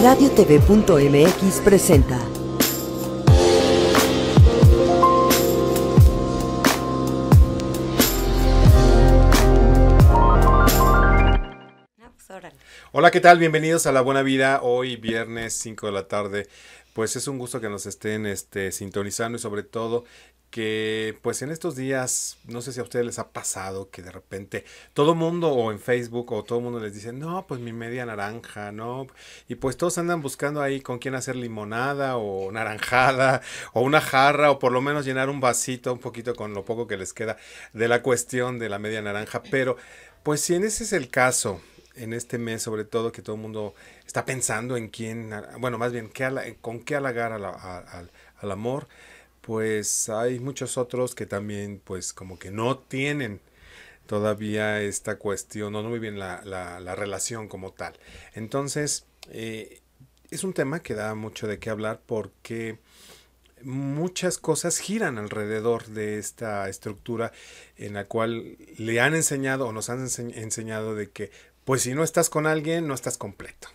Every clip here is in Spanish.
RadioTV.mx presenta Hola, ¿qué tal? Bienvenidos a La Buena Vida, hoy viernes 5 de la tarde. Pues es un gusto que nos estén este, sintonizando y sobre todo que pues en estos días, no sé si a ustedes les ha pasado que de repente todo mundo o en Facebook o todo mundo les dice, no, pues mi media naranja, ¿no? Y pues todos andan buscando ahí con quién hacer limonada o naranjada o una jarra o por lo menos llenar un vasito un poquito con lo poco que les queda de la cuestión de la media naranja. Pero pues si en ese es el caso, en este mes sobre todo que todo el mundo está pensando en quién, bueno, más bien qué, con qué halagar al amor pues hay muchos otros que también pues como que no tienen todavía esta cuestión o no, muy bien la, la, relación como tal. Entonces, eh, es un tema que da mucho de qué hablar porque muchas cosas giran alrededor de esta estructura en la cual le han enseñado o nos han enseñado de que pues si no estás con alguien no estás completo.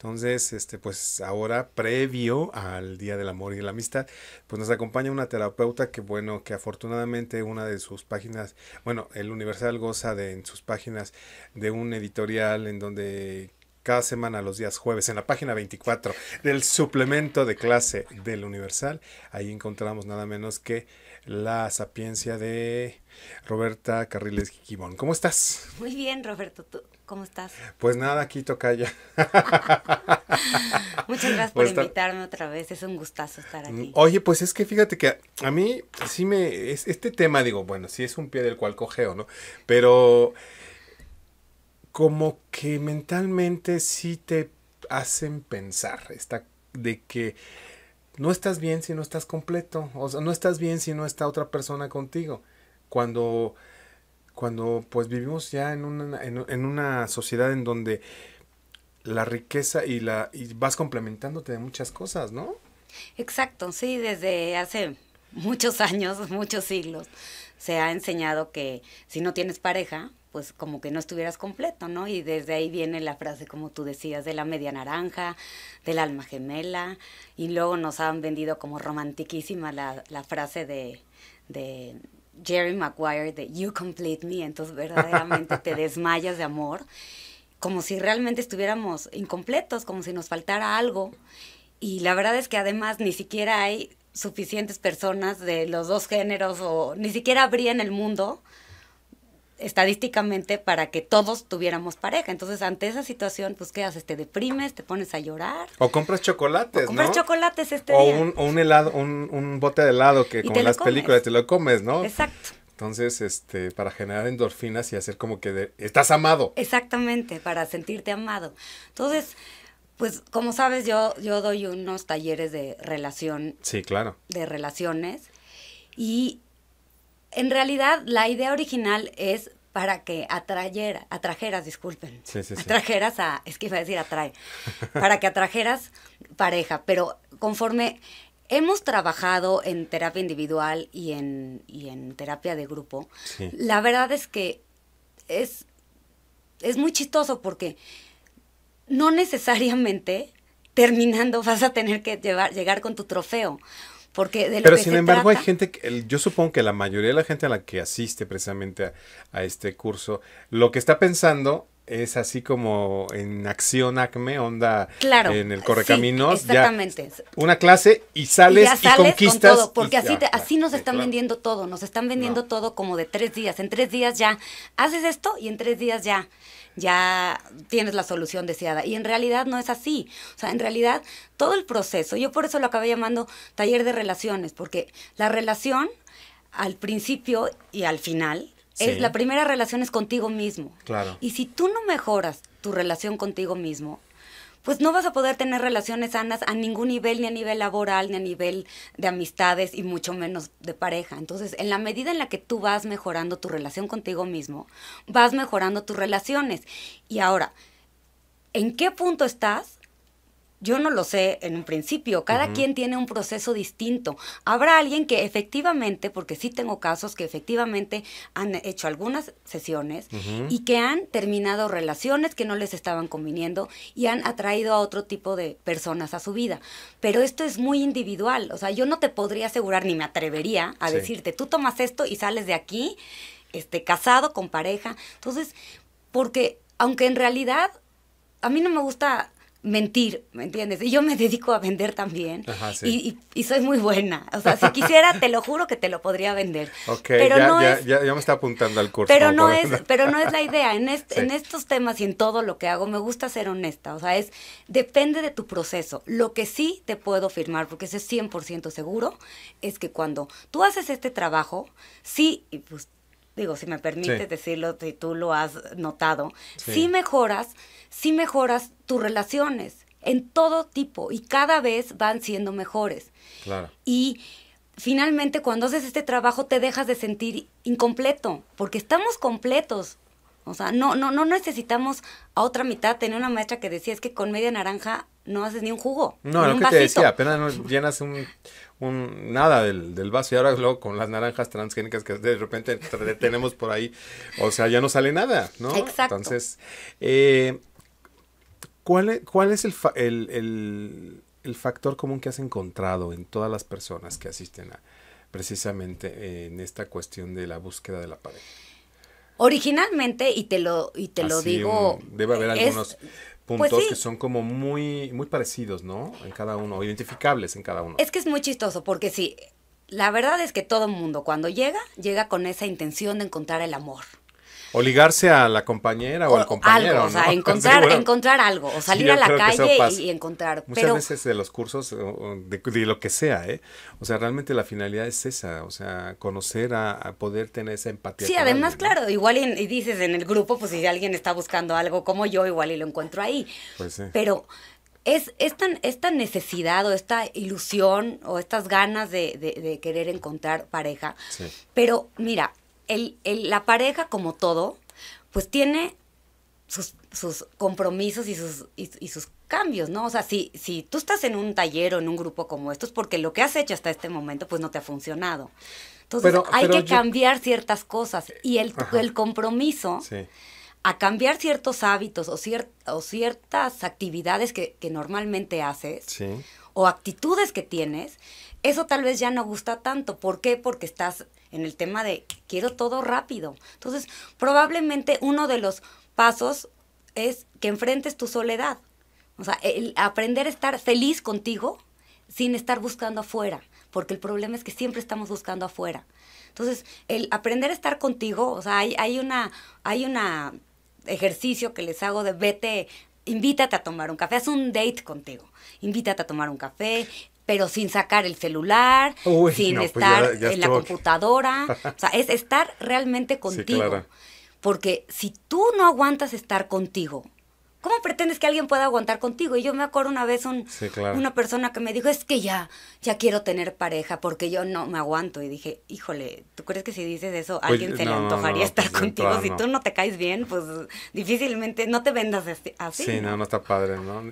Entonces, este, pues ahora, previo al Día del Amor y la Amistad, pues nos acompaña una terapeuta que, bueno, que afortunadamente una de sus páginas, bueno, el Universal goza de en sus páginas de un editorial en donde cada semana los días jueves en la página 24 del suplemento de clase del Universal, ahí encontramos nada menos que la sapiencia de Roberta Carriles Gibón. ¿Cómo estás? Muy bien, Roberto. ¿Tú cómo estás? Pues nada, aquí toca ya. Muchas gracias por pues invitarme otra vez. Es un gustazo estar aquí. Mm, oye, pues es que fíjate que a mí sí me. Es, este tema, digo, bueno, sí es un pie del cual cojeo ¿no? Pero. Como que mentalmente sí te hacen pensar. Está de que no estás bien si no estás completo, o sea, no estás bien si no está otra persona contigo. Cuando, cuando pues vivimos ya en una, en, una sociedad en donde la riqueza y la y vas complementándote de muchas cosas, ¿no? Exacto, sí, desde hace muchos años, muchos siglos se ha enseñado que si no tienes pareja, pues como que no estuvieras completo, ¿no? Y desde ahí viene la frase, como tú decías, de la media naranja, del alma gemela, y luego nos han vendido como romantiquísima la, frase de, de Jerry Maguire de You Complete Me, entonces verdaderamente te desmayas de amor, como si realmente estuviéramos incompletos, como si nos faltara algo. Y la verdad es que además ni siquiera hay suficientes personas de los dos géneros o ni siquiera habría en el mundo estadísticamente para que todos tuviéramos pareja. Entonces, ante esa situación, pues, ¿qué haces? ¿Te deprimes? ¿Te pones a llorar? O compras chocolates, o compras chocolates este o Un, o un helado, un, bote de helado que como en las películas te lo comes, ¿no? Exacto. Entonces, este, para generar endorfinas y hacer como que estás amado. Exactamente, para sentirte amado. Entonces, pues, como sabes, yo, yo doy unos talleres de relación. Sí, claro. De relaciones. Y en realidad la idea original es para que atrajeras, disculpen, atrajeras a, es que iba a decir atrae, para que atrajeras pareja, pero conforme hemos trabajado en terapia individual y en, en terapia de grupo, la verdad es que es, es muy chistoso porque no necesariamente terminando vas a tener que llevar, llegar con tu trofeo. Pero sin embargo hay gente, que, yo supongo que la mayoría de la gente a la que asiste precisamente a, este curso, lo que está pensando es así como en acción acme, onda en el correcaminos. exactamente. una clase y sales y, conquistas. porque así, así nos están vendiendo todo, nos están vendiendo todo como de tres días. En tres días ya haces esto y en tres días ya ya tienes la solución deseada. Y en realidad no es así. O sea, en realidad todo el proceso, yo por eso lo acabé llamando taller de relaciones, porque la relación al principio y al final es la primera relación es contigo mismo. Claro. Y si tú no mejoras tu relación contigo mismo, pues no vas a poder tener relaciones sanas a ningún nivel, ni a nivel laboral, ni a nivel de amistades y mucho menos de pareja. Entonces, en la medida en la que tú vas mejorando tu relación contigo mismo, vas mejorando tus relaciones. Y ahora, ¿en qué punto estás yo no lo sé en un principio, cada quien tiene un proceso distinto. Habrá alguien que efectivamente, porque sí tengo casos que efectivamente han hecho algunas sesiones y que han terminado relaciones que no les estaban conviniendo y han atraído a otro tipo de personas a su vida. Pero esto es muy individual, o sea, yo no te podría asegurar ni me atrevería a decirte, tú tomas esto y sales de aquí este casado con pareja. Entonces, porque aunque en realidad a mí no me gusta mentir, ¿me entiendes? Y yo me dedico a vender también. Ajá, sí. y, soy muy buena. O sea, si quisiera, te lo juro que te lo podría vender. Ok, pero ya, no ya, me está apuntando al curso. Pero no, es, pero no es la idea. En, en estos temas y en todo lo que hago, me gusta ser honesta. O sea, es depende de tu proceso. Lo que sí te puedo firmar, porque eso es 100% seguro, es que cuando tú haces este trabajo, sí, pues digo, si me permite decirlo, si tú lo has notado, sí. mejoras, sí mejoras tus relaciones en todo tipo y cada vez van siendo mejores. Y finalmente cuando haces este trabajo te dejas de sentir incompleto, porque estamos completos, o sea, no, no, no necesitamos a otra mitad Tenía una maestra que decía es que con media naranja no haces ni un jugo. No, lo que te decía, apenas llenas un, nada del, del, vaso. Y ahora luego con las naranjas transgénicas que de repente tenemos por ahí, o sea, ya no sale nada, ¿no? Exacto. Entonces, eh, e-, ¿cuál, es, ¿cuál es el, factor común que has encontrado en todas las personas que asisten a, precisamente en esta cuestión de la búsqueda de la pared? Originalmente, y te lo, y te lo digo. debe haber algunos pues puntos que son como muy, muy parecidos, ¿no? En cada uno, identificables en cada uno. Es que es muy chistoso, porque sí, la verdad es que todo el mundo cuando llega, llega con esa intención de encontrar el amor, o ligarse a la compañera o, al compañero. Algo, o sea, encontrar, algo, o salir a la calle y, encontrar. Muchas veces de los cursos, de, lo que sea, ¿eh? O sea, realmente la finalidad es esa, o sea, conocer a, poder tener esa empatía. Sí, además, claro, igual y, dices en el grupo, pues si alguien está buscando algo como yo, igual y lo encuentro ahí. Pues sí. Pero es, es tan, esta necesidad o esta ilusión o estas ganas de, de querer encontrar pareja. Sí. Pero mira, el, la pareja, como todo, pues tiene sus, sus compromisos y sus, y, sus cambios, ¿no? O sea, si, si tú estás en un taller o en un grupo como esto es porque lo que has hecho hasta este momento, pues no te ha funcionado. Entonces hay que cambiar ciertas cosas eh, y el, el compromiso a cambiar ciertos hábitos o, o ciertas actividades que, normalmente haces o actitudes que tienes, eso tal vez ya no gusta tanto. ¿Por qué? Porque estás en el tema de quiero todo rápido. Entonces, probablemente uno de los pasos es que enfrentes tu soledad. O sea, el aprender a estar feliz contigo sin estar buscando afuera, porque el problema es que siempre estamos buscando afuera. Entonces, el aprender a estar contigo, o sea, hay, hay una, hay una ejercicio que les hago de vete, invítate a tomar un café, haz un date contigo, invítate a tomar un café, pero sin sacar el celular, sin pues estar en la computadora. o sea, es estar realmente contigo. Porque si tú no aguantas estar contigo, ¿Cómo pretendes que alguien pueda aguantar contigo? Y yo me acuerdo una vez una persona que me dijo, es que ya, ya quiero tener pareja porque yo no me aguanto. Y dije, híjole, ¿tú crees que si dices eso pues, alguien se le antojaría estar pues, contigo? si tú no te caes bien, pues difícilmente, no te vendas así. Sí, no, no, está padre, ¿no?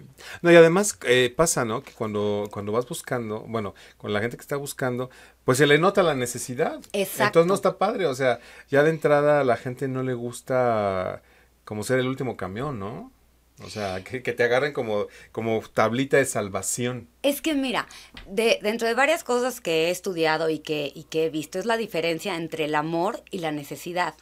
No, y además eh, pasa, ¿no? Que cuando, cuando vas buscando, bueno, con la gente que está buscando, pues se le nota la necesidad. Exacto. Entonces no está padre, o sea, ya de entrada a la gente no le gusta como ser el último camión, ¿no? O sea, que, te agarren como, como tablita de salvación. Es que mira, dentro de varias cosas que he estudiado y que, que he visto, es la diferencia entre el amor y la necesidad.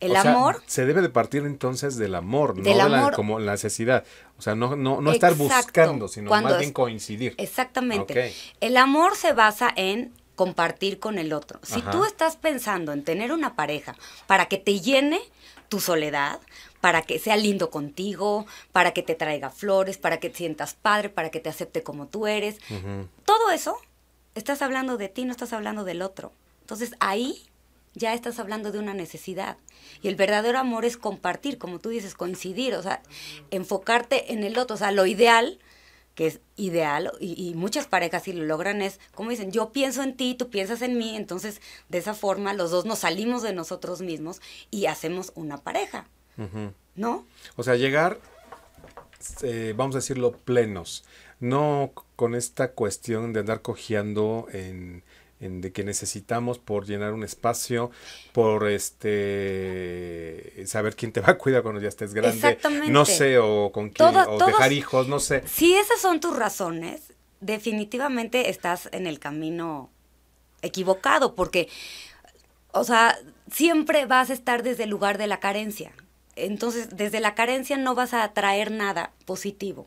El amor. se debe de partir entonces del amor, no de la, como la necesidad. O sea, no, no, estar buscando, sino más bien coincidir. Exactamente. El amor se basa en compartir con el otro. Si tú estás pensando en tener una pareja para que te llene tu soledad, para que sea lindo contigo, para que te traiga flores, para que te sientas padre, para que te acepte como tú eres. Todo eso, estás hablando de ti, no estás hablando del otro. Entonces ahí ya estás hablando de una necesidad. Y el verdadero amor es compartir, como tú dices, coincidir, o sea, enfocarte en el otro. O sea, lo ideal, que es ideal, y, muchas parejas si lo logran, es, como dicen, yo pienso en ti, tú piensas en mí, entonces de esa forma los dos nos salimos de nosotros mismos y hacemos una pareja. ¿No? O sea, llegar, eh, vamos a decirlo, plenos. No con esta cuestión de andar cojeando en, de que necesitamos por llenar un espacio, por este saber quién te va a cuidar cuando ya estés grande, no sé, o con quién, o dejar hijos, no sé. Si esas son tus razones, definitivamente estás en el camino equivocado, porque, o sea, siempre vas a estar desde el lugar de la carencia. Entonces, desde la carencia no vas a atraer nada positivo.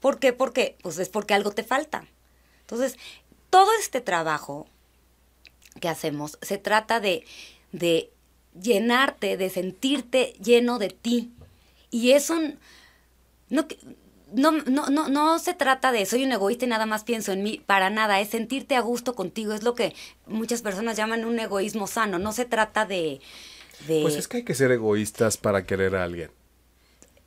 ¿Por qué? Porque, pues es porque algo te falta. Entonces, todo este trabajo que hacemos se trata de, de llenarte, de sentirte lleno de ti. Y eso no, no, no, no, no se trata de soy un egoísta y nada más pienso en mí, para nada, es sentirte a gusto contigo, es lo que muchas personas llaman un egoísmo sano, no se trata de, pues es que hay que ser egoístas para querer a alguien.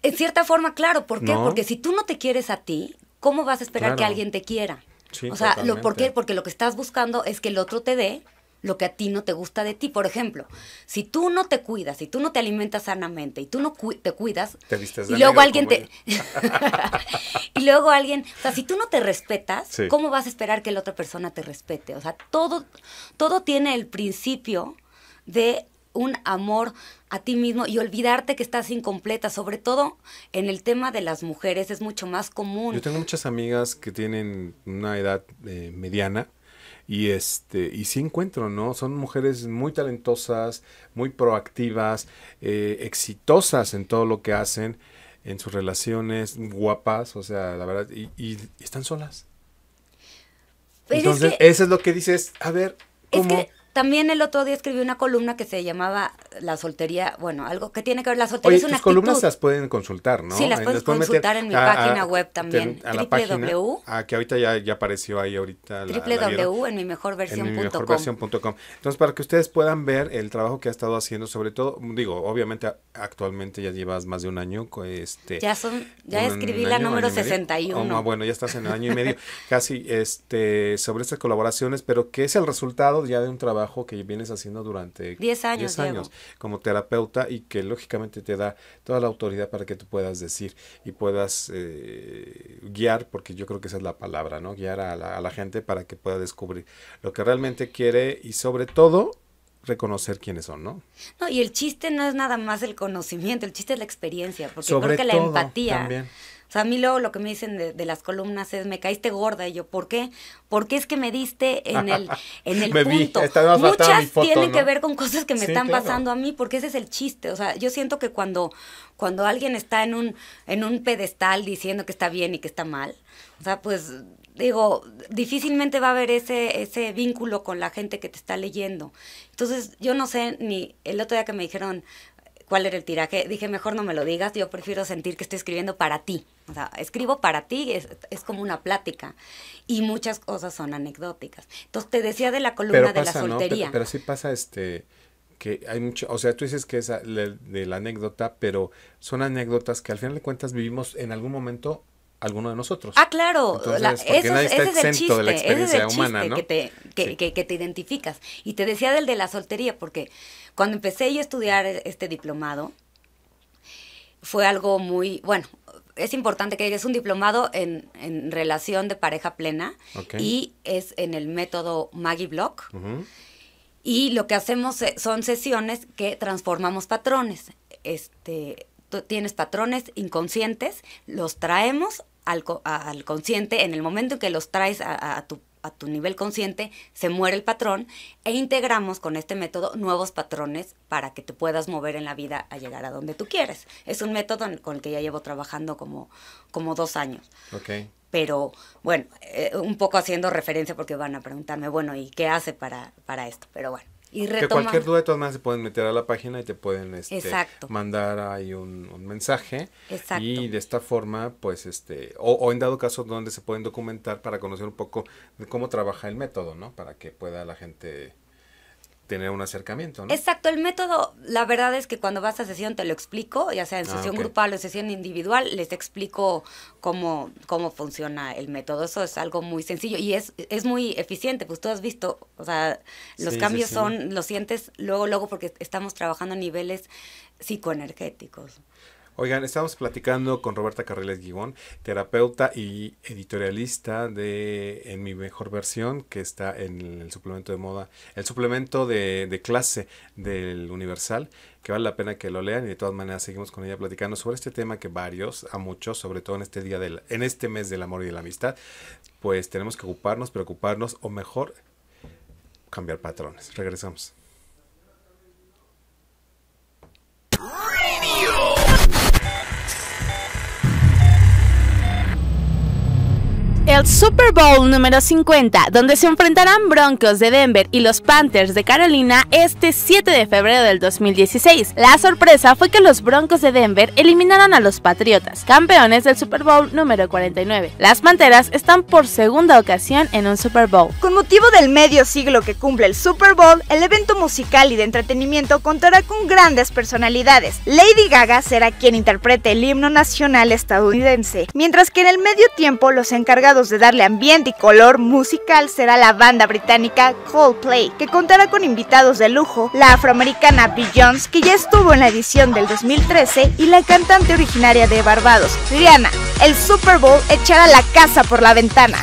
En cierta forma, claro, ¿por qué? Porque si tú no te quieres a ti, ¿cómo vas a esperar que alguien te quiera? o sea, lo, ¿por qué? Porque lo que estás buscando es que el otro te dé lo que a ti no te gusta de ti. Por ejemplo, si tú no te cuidas, si tú no te alimentas sanamente y tú no te cuidas, y luego alguien te... y luego alguien, o sea, si tú no te respetas, ¿cómo vas a esperar que la otra persona te respete? O sea, todo, todo tiene el principio de un amor a ti mismo y olvidarte que estás incompleta, sobre todo en el tema de las mujeres, es mucho más común. Yo tengo muchas amigas que tienen una edad eh, mediana y este y sí encuentro no son mujeres muy talentosas muy proactivas eh, exitosas en todo lo que hacen en sus relaciones guapas o sea la verdad y, están solas entonces eso es lo que dices a ver cómo también el otro día escribí una columna que se llamaba La soltería, bueno, algo que tiene que ver la soltería. es una tus columnas las pueden consultar, ¿no? Sí, las puedes consultar en mi página web también. www. Ah, que ahorita ya, apareció ahí ahorita. La, www en mi mejor versión. Entonces, para que ustedes puedan ver el trabajo que ha estado haciendo, sobre todo, digo, obviamente actualmente ya llevas más de un año. Este, ya son, ya escribí la número 61. Oh, bueno, ya estás en el año y medio, casi, este, sobre estas colaboraciones, pero que es el resultado ya de un trabajo que vienes haciendo durante 10 años, años como terapeuta y que lógicamente te da toda la autoridad para que tú puedas decir y puedas eh, guiar, porque yo creo que esa es la palabra, ¿no? Guiar a la, gente para que pueda descubrir lo que realmente quiere y sobre todo reconocer quiénes son, ¿no? No, y el chiste no es nada más el conocimiento, el chiste es la experiencia, porque Sobre creo que la empatía. También. O sea, a mí luego lo que me dicen de, las columnas es, me caíste gorda. Y yo, ¿por qué? Porque es que me diste en el, en el punto. Muchas tienen que ver con cosas que me están pasando a mí, porque ese es el chiste. O sea, yo siento que cuando, cuando alguien está en un, en un pedestal diciendo que está bien y que está mal, o sea, pues digo, difícilmente va a haber ese, ese vínculo con la gente que te está leyendo. Entonces, yo no sé, ni el otro día que me dijeron, cuál era el tiraje, dije, mejor no me lo digas, yo prefiero sentir que estoy escribiendo para ti. O sea, escribo para ti, es, como una plática. Y muchas cosas son anecdóticas. Entonces, te decía de la columna de la soltería. Pero, sí pasa este que hay mucho, o sea, tú dices que es de la anécdota, pero son anécdotas que al final de cuentas vivimos en algún momento alguno de nosotros. Ah, claro, Entonces, nadie está ese es de la experiencia humana, ¿no? que, que te identificas. Y te decía del de la soltería, porque cuando empecé yo a estudiar este diplomado, fue algo muy, bueno, es importante que es un diplomado en, relación de pareja plena y es en el método Maggie Block. Y lo que hacemos eh, son sesiones que transformamos patrones. Este, tú tienes patrones inconscientes, los traemos al, al consciente en el momento en que los traes a, a tu a tu nivel consciente, se muere el patrón e integramos con este método nuevos patrones para que te puedas mover en la vida a llegar a donde tú quieres. Es un método con el que ya llevo trabajando como, como dos años. Pero bueno, eh, un poco haciendo referencia porque van a preguntarme, bueno, ¿y qué hace para, para esto? Pero bueno, que cualquier duda de todas maneras se pueden meter a la página y te pueden este, mandar ahí un, mensaje. Y de esta forma, pues, este, o, o, en dado caso donde se pueden documentar para conocer un poco de cómo trabaja el método, ¿no? Para que pueda la gente tener un acercamiento, ¿no? Exacto, el método, la verdad es que cuando vas a sesión te lo explico, ya sea en ah, sesión grupal o sesión individual, les explico cómo, cómo funciona el método. Eso es algo muy sencillo y es, es muy eficiente, pues tú has visto, o sea, los cambios son, los sientes luego, luego, porque estamos trabajando a niveles psicoenergéticos. Oigan, estamos platicando con Roberta Carriles Guibón, terapeuta y editorialista de En mi mejor versión, que está en el suplemento de moda, el suplemento de, de clase del Universal, que vale la pena que lo lean y de todas maneras seguimos con ella platicando sobre este tema que varios, a muchos, sobre todo en este día del, en este mes del amor y de la amistad, pues tenemos que ocuparnos, preocuparnos o mejor cambiar patrones. Regresamos. El Super Bowl número 50, donde se enfrentarán Broncos de Denver y los Panthers de Carolina este 7 de febrero del 2016. La sorpresa fue que los Broncos de Denver eliminaron a los Patriotas, campeones del Super Bowl número 49. Las Panteras están por segunda ocasión en un Super Bowl. Con motivo del medio siglo que cumple el Super Bowl, el evento musical y de entretenimiento contará con grandes personalidades. Lady Gaga será quien interprete el himno nacional estadounidense, mientras que en el medio tiempo los encargados de darle ambiente y color musical será la banda británica Coldplay, que contará con invitados de lujo, la afroamericana Beyoncé, que ya estuvo en la edición del 2013, y la cantante originaria de Barbados, Rihanna. El Super Bowl echará la casa por la ventana.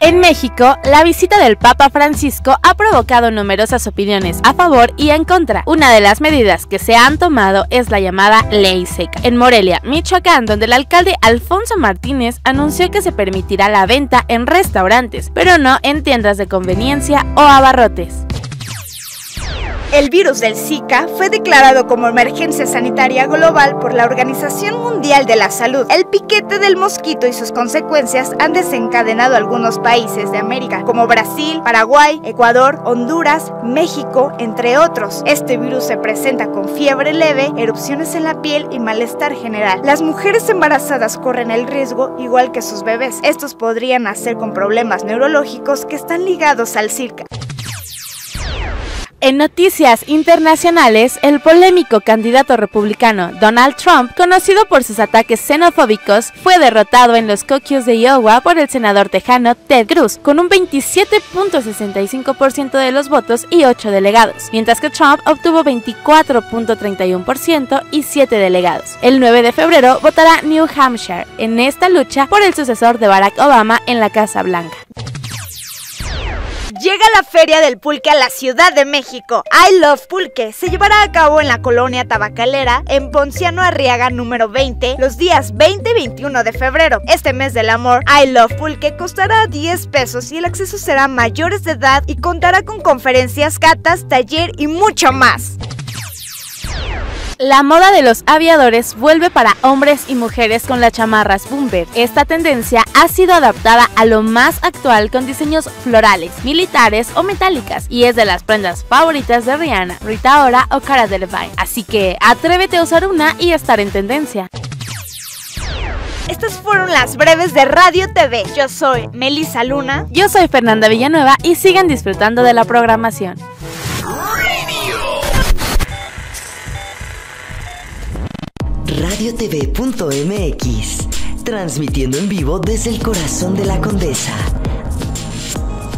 En México, la visita del Papa Francisco ha provocado numerosas opiniones a favor y en contra. Una de las medidas que se han tomado es la llamada ley seca. En Morelia, Michoacán, donde el alcalde Alfonso Martínez anunció que se permitirá la venta en restaurantes, pero no en tiendas de conveniencia o abarrotes. El virus del Zika fue declarado como emergencia sanitaria global por la Organización Mundial de la Salud. El piquete del mosquito y sus consecuencias han desencadenado algunos países de América, como Brasil, Paraguay, Ecuador, Honduras, México, entre otros. Este virus se presenta con fiebre leve, erupciones en la piel y malestar general. Las mujeres embarazadas corren el riesgo igual que sus bebés. Estos podrían nacer con problemas neurológicos que están ligados al Zika. En noticias internacionales, el polémico candidato republicano Donald Trump, conocido por sus ataques xenofóbicos, fue derrotado en los coquios de Iowa por el senador tejano Ted Cruz, con un 27.65% de los votos y 8 delegados, mientras que Trump obtuvo 24.31% y 7 delegados. El 9 de febrero votará New Hampshire en esta lucha por el sucesor de Barack Obama en la Casa Blanca. Llega la Feria del Pulque a la Ciudad de México. I Love Pulque se llevará a cabo en la colonia tabacalera en Ponciano Arriaga número 20 los días 20 y 21 de febrero. Este mes del amor, I Love Pulque costará 10 pesos y el acceso será mayores de edad y contará con conferencias, catas, taller y mucho más. La moda de los aviadores vuelve para hombres y mujeres con las chamarras bomber. Esta tendencia ha sido adaptada a lo más actual con diseños florales, militares o metálicas y es de las prendas favoritas de Rihanna, Rita Ora o Cara Delevingne. Así que atrévete a usar una y estar en tendencia. Estas fueron las breves de Radio TV. Yo soy Melissa Luna. Yo soy Fernanda Villanueva y sigan disfrutando de la programación. radiotv.mx, transmitiendo en vivo desde el corazón de la condesa.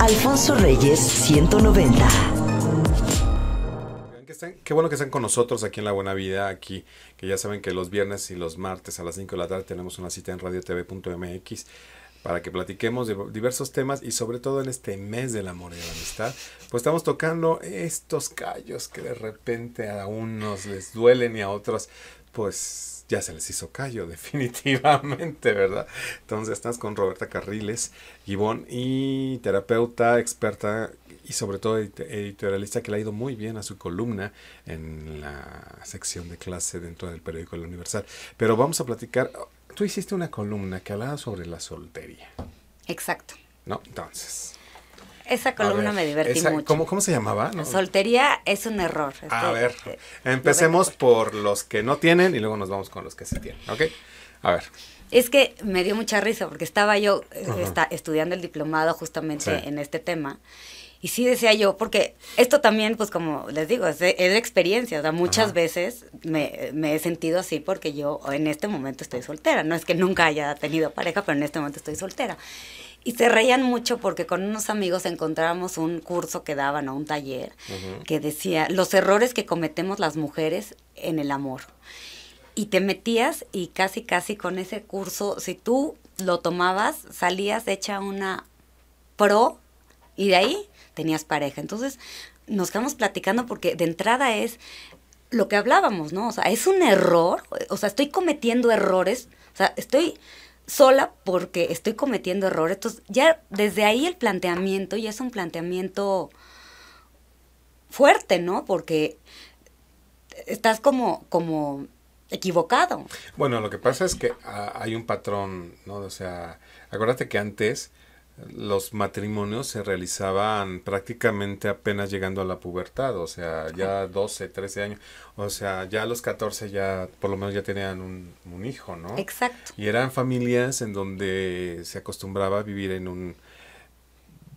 Alfonso Reyes, 190. Qué bueno que están con nosotros aquí en La Buena Vida, aquí, que ya saben que los viernes y los martes a las 5 de la tarde tenemos una cita en radiotv.mx para que platiquemos de diversos temas y sobre todo en este mes del amor y de la amistad, pues estamos tocando estos callos que de repente a unos les duelen y a otros pues ya se les hizo callo, definitivamente, ¿verdad? Entonces estás con Roberta Carriles, Gibón, y terapeuta, experta y sobre todo editorialista que le ha ido muy bien a su columna en la sección de clase dentro del periódico El Universal. Pero vamos a platicar, tú hiciste una columna que hablaba sobre la soltería. Exacto. ¿No? Entonces esa columna me divertí mucho. ¿cómo, ¿cómo, se llamaba? Soltería es un error. a ver, empecemos por los que no tienen y luego nos vamos con los que sí tienen, ¿ok? A ver. Es que me dio mucha risa porque estaba yo eh, está, estudiando el diplomado justamente en este tema. Y sí decía yo, porque esto también, pues como les digo, es experiencia. O sea, muchas veces me, me, he sentido así porque yo en este momento estoy soltera. No es que nunca haya tenido pareja, pero en este momento estoy soltera. Y se reían mucho porque con unos amigos encontrábamos un curso que daban o un taller que decía los errores que cometemos las mujeres en el amor. Y te metías y casi, casi con ese curso, si tú lo tomabas, salías hecha una pro y de ahí tenías pareja. Entonces nos quedamos platicando porque de entrada es lo que hablábamos, ¿no? O sea, es un error, o sea, estoy cometiendo errores, o sea, estoy sola porque estoy cometiendo errores. Entonces, ya desde ahí el planteamiento ya es un planteamiento fuerte, ¿no? Porque estás como, como equivocado. Bueno, lo que pasa es que ah, hay un patrón, ¿no? O sea, acuérdate que antes los matrimonios se realizaban prácticamente apenas llegando a la pubertad, o sea, ya 12, 13 años, o sea, ya a los 14 ya por lo menos ya tenían un, un hijo, ¿no? Exacto. Y eran familias en donde se acostumbraba a vivir en un,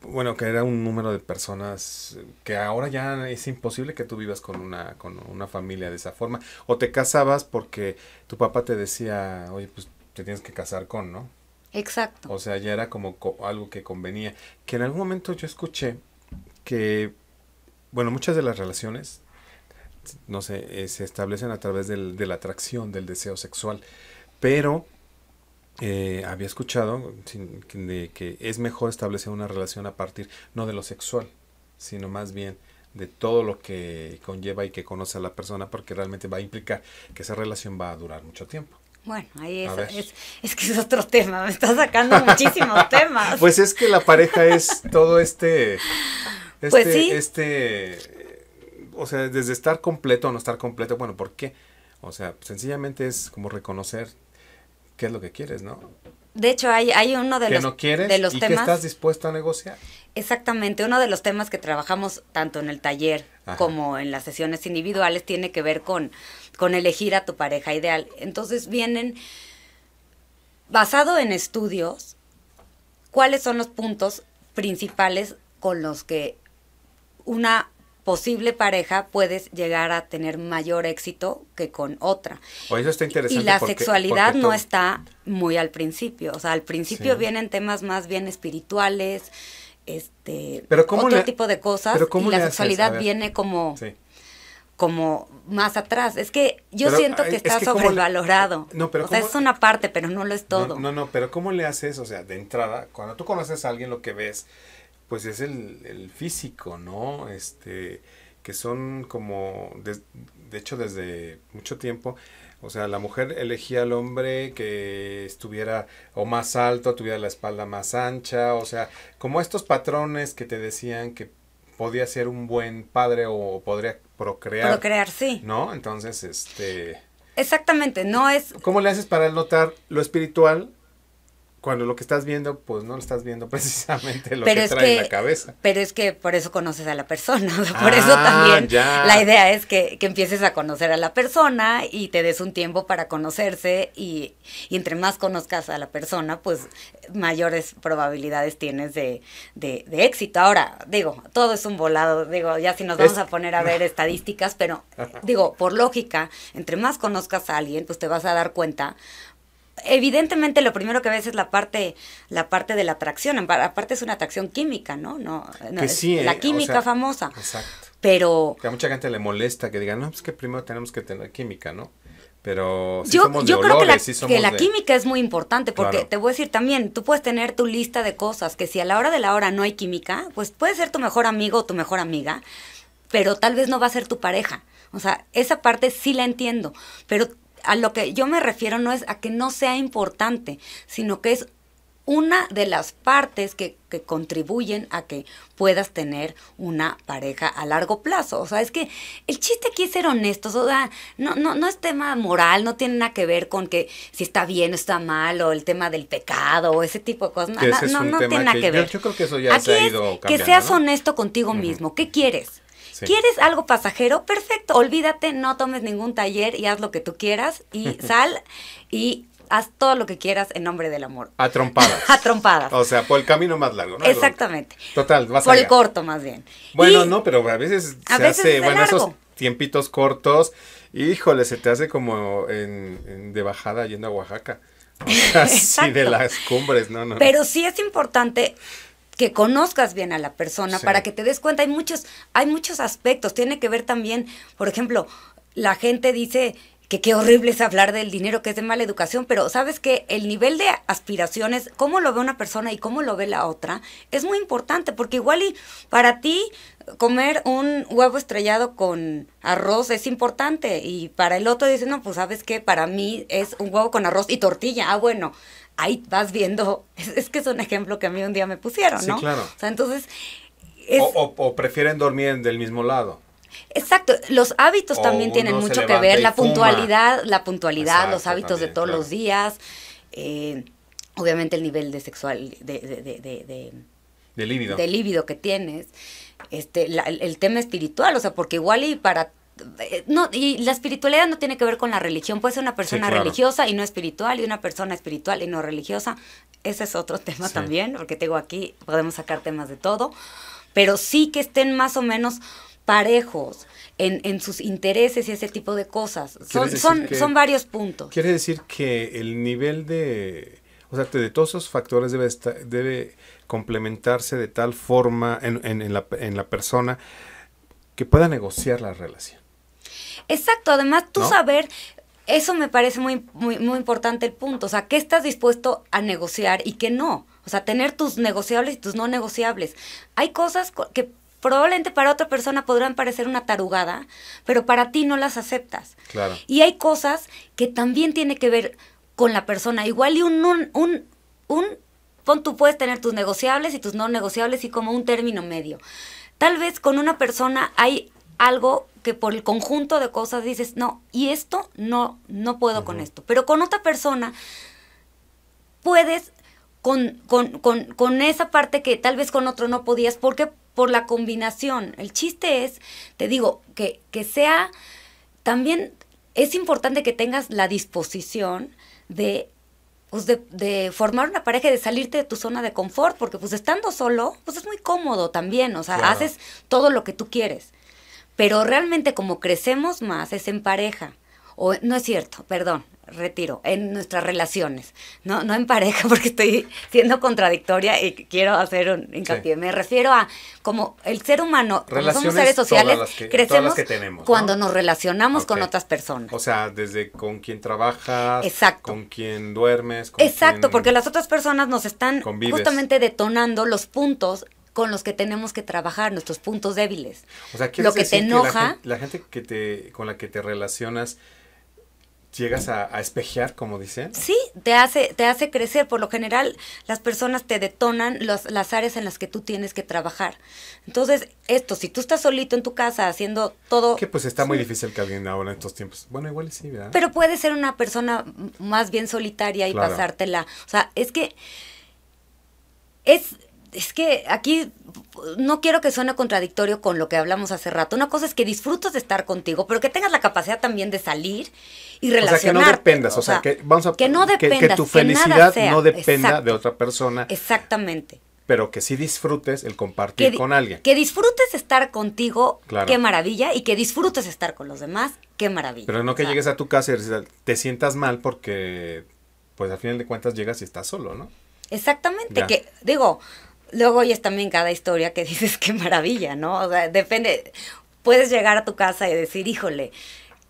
bueno, que era un número de personas que ahora ya es imposible que tú vivas con una, con una familia de esa forma, o te casabas porque tu papá te decía, oye, pues te tienes que casar con, ¿no? Exacto. O sea, ya era como algo que convenía. Que en algún momento yo escuché que, bueno, muchas de las relaciones, no sé, eh, se establecen a través del, de la atracción, del deseo sexual. Pero eh, había escuchado que es mejor establecer una relación a partir, no de lo sexual, sino más bien de todo lo que conlleva y que conoce a la persona, porque realmente va a implicar que esa relación va a durar mucho tiempo. Bueno, ahí es, es, que es otro tema, me está sacando muchísimos temas. Pues es que la pareja es todo este, pues este, este, o sea, desde estar completo o no estar completo, bueno, ¿por qué? O sea, sencillamente es como reconocer qué es lo que quieres, ¿no? De hecho, hay, hay uno de los, de los temas. Que estás dispuesto a negociar. Exactamente, uno de los temas que trabajamos tanto en el taller como en las sesiones individuales tiene que ver con, con elegir a tu pareja ideal. Entonces vienen, basado en estudios, cuáles son los puntos principales con los que una posible pareja puedes llegar a tener mayor éxito que con otra. Y la sexualidad no está muy al principio, o sea, al principio vienen temas más bien espirituales, este, otro tipo de cosas, y la sexualidad viene como... como más atrás. Es que yo siento que está sobrevalorado. Eh, no, pero o sea, es una parte, pero no lo es todo. no, no, pero ¿cómo le haces? O sea, de entrada, cuando tú conoces a alguien, lo que ves pues es el, el físico, ¿no? Este, que son como, de, hecho desde mucho tiempo, o sea, la mujer elegía al hombre que estuviera o más alto, tuviera la espalda más ancha, o sea, como estos patrones que te decían que podía ser un buen padre o podría procrear. Procrear, sí. ¿No? Entonces, este... Exactamente, no es... ¿Cómo le haces para notar lo espiritual cuando lo que estás viendo, pues no lo estás viendo precisamente lo que trae en la cabeza. Pero es que por eso conoces a la persona, por ah, eso también la idea es que, empieces a conocer a la persona y te des un tiempo para conocerse y, y entre más conozcas a la persona, pues mayores probabilidades tienes de, de, éxito. Ahora, digo, todo es un volado, digo, ya si nos vamos a poner a ver estadísticas, pero digo, por lógica, entre más conozcas a alguien, pues te vas a dar cuenta evidentemente lo primero que ves es la parte, la parte de la atracción, aparte es una atracción química, ¿no? no, la eh, química famosa. Exacto. Pero... Que a mucha gente le molesta que digan, no, es pues que primero tenemos que tener química, ¿no? Pero yo, creo que la, química es muy importante, porque te voy a decir también, tú puedes tener tu lista de cosas que si a la hora de la hora no hay química, pues puede ser tu mejor amigo o tu mejor amiga, pero tal vez no va a ser tu pareja. O sea, esa parte sí la entiendo, pero a lo que yo me refiero no es a que no sea importante, sino que es una de las partes que, contribuyen a que puedas tener una pareja a largo plazo. O sea, es que el chiste aquí es ser honestos, o sea, no, no, no es tema moral, no tiene nada que ver con que si está bien o está mal, o el tema del pecado, o ese tipo de cosas. No, no, tiene nada que, ver. Yo, creo que eso ya se ha ido es Que seas honesto contigo mismo. ¿Qué quieres? ¿Quieres algo pasajero? Perfecto, olvídate, no tomes ningún taller y haz lo que tú quieras y sal y haz todo lo que quieras en nombre del amor. A trompadas. a trompadas. O sea, por el camino más largo, ¿no? Exactamente. Total, vas Por el corto, más bien. Bueno, no, pero a veces se hace, bueno, esos tiempitos cortos, híjole, se te hace como de bajada yendo a Oaxaca. así de las cumbres, no, no. Pero sí es importante que conozcas bien a la persona, para que te des cuenta, hay muchos, hay muchos aspectos, tiene que ver también, por ejemplo, la gente dice que qué horrible es hablar del dinero, que es de mala educación, pero sabes que el nivel de aspiraciones, cómo lo ve una persona y cómo lo ve la otra, es muy importante, porque igual y para ti comer un huevo estrellado con arroz es importante y para el otro dice, no, pues sabes que para mí es un huevo con arroz y tortilla, ah, bueno, ahí vas viendo, es, que es un ejemplo que a mí un día me pusieron, ¿no? claro. O entonces... o, prefieren dormir del mismo lado. Exacto, los hábitos también tienen mucho que ver, la puntualidad, la puntualidad, los hábitos de todos los días, eh, obviamente el nivel de sexual, de... de, de, de, de líbido. que tienes, este, el tema espiritual, o sea, porque igual y para eh, no, y la espiritualidad no tiene que ver con la religión. Puede ser una persona religiosa y no espiritual, y una persona espiritual y no religiosa. Ese es otro tema también, porque tengo aquí, podemos sacar temas de todo. Pero sí que estén más o menos parejos en, sus intereses y ese tipo de cosas. Son, son, varios puntos. Quiere decir que el nivel de. O sea, de todos esos factores debe, debe complementarse de tal forma en, en, en la, en la persona que pueda negociar la relación. Exacto, además tú saber eso me parece muy, muy, muy importante el punto. O sea, ¿qué estás dispuesto a negociar y qué no? O sea, tener tus negociables y tus no negociables. Hay cosas que probablemente para otra persona podrán parecer una tarugada, pero para ti no las aceptas. Claro. Y hay cosas que también tiene que ver con la persona. Igual y un, un, un, tú puedes tener tus negociables y tus no negociables y como un término medio. Tal vez con una persona hay algo que por el conjunto de cosas dices, no, y esto no, no puedo con esto. Pero con otra persona puedes con, esa parte que tal vez con otro no podías, porque por la combinación. El chiste es, te digo, que, sea, también es importante que tengas la disposición de pues, de, formar una pareja de salirte de tu zona de confort, porque pues estando solo, pues es muy cómodo también, o sea, haces todo lo que tú quieres. Pero realmente como crecemos más es en pareja. O, no es cierto, perdón, retiro, en nuestras relaciones. No, no en pareja, porque estoy siendo contradictoria y quiero hacer un hincapié. Me refiero a como el ser humano, somos seres sociales, crecemos cuando nos relacionamos con otras personas. O sea, desde con quien trabajas, con quien duermes. Exacto, porque las otras personas nos están justamente detonando los puntos con los que tenemos que trabajar, nuestros puntos débiles. O sea, lo que te enoja. la, gente, que te, con la que te relacionas, llegas a, espejear, como dicen. Sí, te hace, te hace crecer. Por lo general, las personas te detonan las áreas en las que tú tienes que trabajar. Entonces, esto, si tú estás solito en tu casa haciendo todo... Que pues está muy difícil que alguien ahora en estos tiempos... Bueno, igual sí, ¿verdad? Pero puede ser una persona más bien solitaria y pasártela. O sea, es que es es que aquí no quiero que suene contradictorio con lo que hablamos hace rato. Una cosa es que disfrutes de estar contigo, pero que tengas la capacidad también de salir y relacionarte. O sea, que no dependas, o, sea, que vamos a que no dependas, que, tu felicidad no dependa de otra persona. Exactamente. Pero que sí disfrutes el compartir con alguien. Que disfrutes estar contigo, qué maravilla, y que disfrutes estar con los demás, qué maravilla. Pero no que llegues a tu casa y te sientas mal porque, pues al final de cuentas llegas y estás solo, ¿no? Exactamente, que digo, luego es también cada historia que dices, qué maravilla, ¿no? O sea, depende, puedes llegar a tu casa y decir, híjole,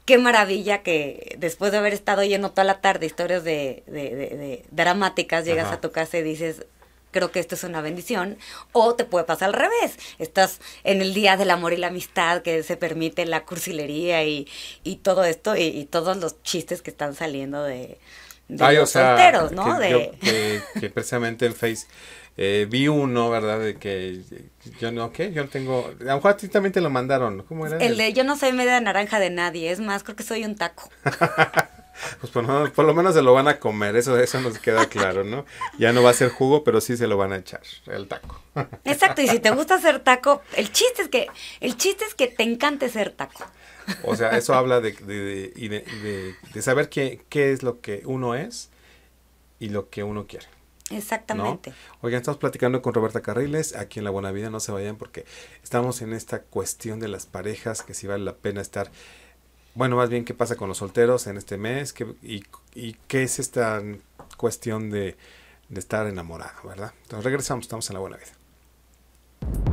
qué maravilla que después de haber estado yendo toda la tarde historias de, de, de, dramáticas, llegas a tu casa y dices, creo que esto es una bendición. O te puede pasar al revés. Estás en el día del amor y la amistad, que se permite la cursilería y, todo esto, y, todos los chistes que están saliendo de, los solteros, ¿no? de... que, que precisamente el Face eh, vi uno, ¿verdad? De que yo no, ¿qué? Yo tengo. A lo a ti también te lo mandaron. ¿Cómo era? El de yo no soy media naranja de nadie. Es más, creo que soy un taco. pues por, lo menos se lo van a comer. Eso, eso nos queda claro, ¿no? Ya no va a ser jugo, pero sí se lo van a echar. El taco. Exacto. Y si te gusta ser taco, el chiste es que, el chiste es que te encante ser taco. O sea, eso habla de, de, de, de saber qué, qué es lo que uno es y lo que uno quiere. Exactamente. Oigan, estamos platicando con Roberta Carriles, aquí en La Buena Vida, no se vayan porque estamos en esta cuestión de las parejas, que si vale la pena estar, bueno, más bien qué pasa con los solteros en este mes ¿Qué, y, y, qué es esta cuestión de, estar enamorada, ¿verdad? Entonces regresamos, estamos en La Buena Vida.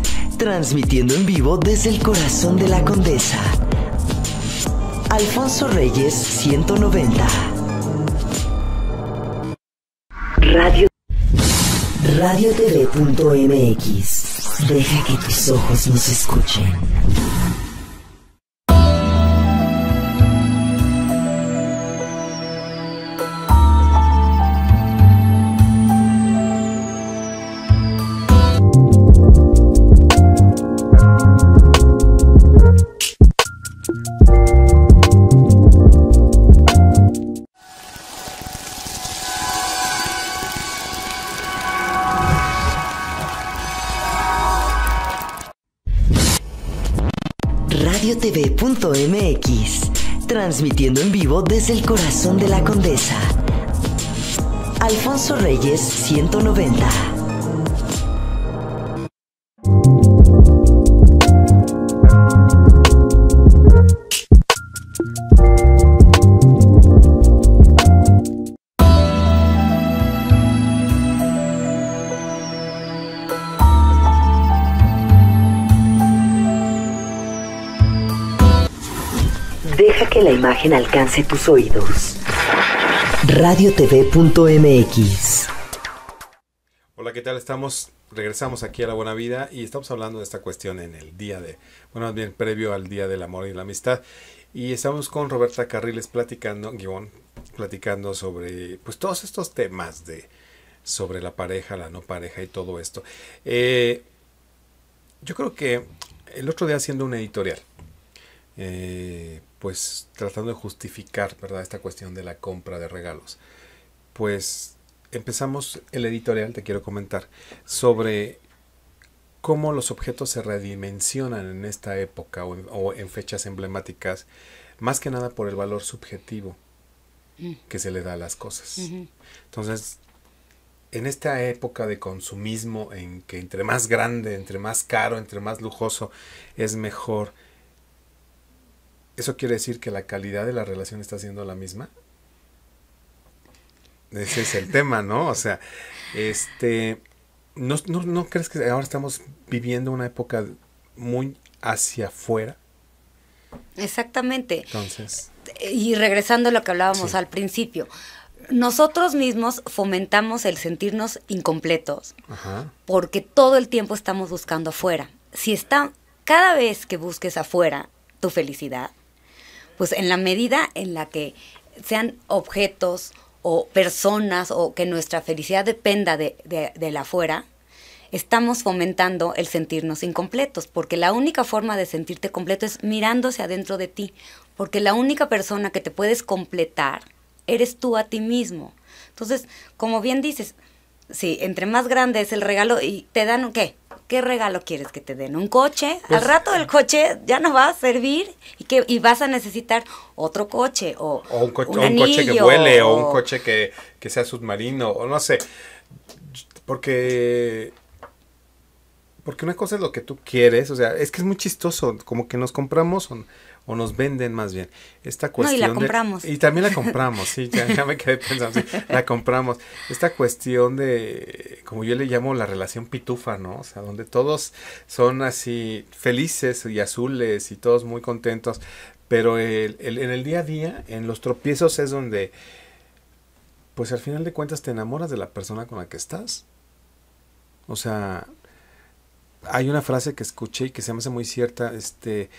transmitiendo en vivo desde el corazón de la Condesa. Alfonso Reyes 190. Radio Radio TV.mx. Deja que tus ojos nos escuchen. desde el corazón de la condesa. Alfonso Reyes 190. la imagen alcance tus oídos. Radiotv.mx Hola, ¿qué tal? Estamos, regresamos aquí a La Buena Vida y estamos hablando de esta cuestión en el día de, bueno, más bien previo al Día del Amor y la Amistad. Y estamos con Roberta Carriles platicando, guión, platicando sobre, pues, todos estos temas de, sobre la pareja, la no pareja y todo esto. Eh, yo creo que el otro día haciendo una editorial, eh, pues tratando de justificar, ¿verdad?, esta cuestión de la compra de regalos. Pues empezamos el editorial, te quiero comentar, sobre cómo los objetos se redimensionan en esta época o en, fechas emblemáticas, más que nada por el valor subjetivo mm. que se le da a las cosas. Entonces, en esta época de consumismo en que entre más grande, entre más caro, entre más lujoso, es mejor ¿Eso quiere decir que la calidad de la relación está siendo la misma? Ese es el tema, ¿no? O sea, este, ¿no, no, crees que ahora estamos viviendo una época muy hacia afuera? Exactamente. Entonces. Y regresando a lo que hablábamos al principio, nosotros mismos fomentamos el sentirnos incompletos porque todo el tiempo estamos buscando afuera. Si está, cada vez que busques afuera tu felicidad, pues en la medida en la que sean objetos o personas o que nuestra felicidad dependa de, de, la afuera, estamos fomentando el sentirnos incompletos, porque la única forma de sentirte completo es mirándose adentro de ti, porque la única persona que te puedes completar eres tú a ti mismo. Entonces, como bien dices, sí, entre más grande es el regalo y te dan qué? ¿qué regalo quieres que te den? ¿Un coche? Al pues, rato el mm. coche ya no va a servir y, que, vas a necesitar otro coche o, un, coche que huele o, un coche que, sea submarino o no sé. Porque porque una cosa es lo que tú quieres, o sea, es que es muy chistoso, como que nos compramos o nos venden más bien esta cuestión y la compramos. y también la compramos, sí, ya, me quedé pensando, la compramos. Esta cuestión de como yo le llamo la relación pitufa, ¿no? O sea, donde todos son así felices y azules y todos muy contentos, pero en el día a día, en los tropiezos es donde pues al final de cuentas te enamoras de la persona con la que estás. O sea, hay una frase que escuché y que se me hace muy cierta, este,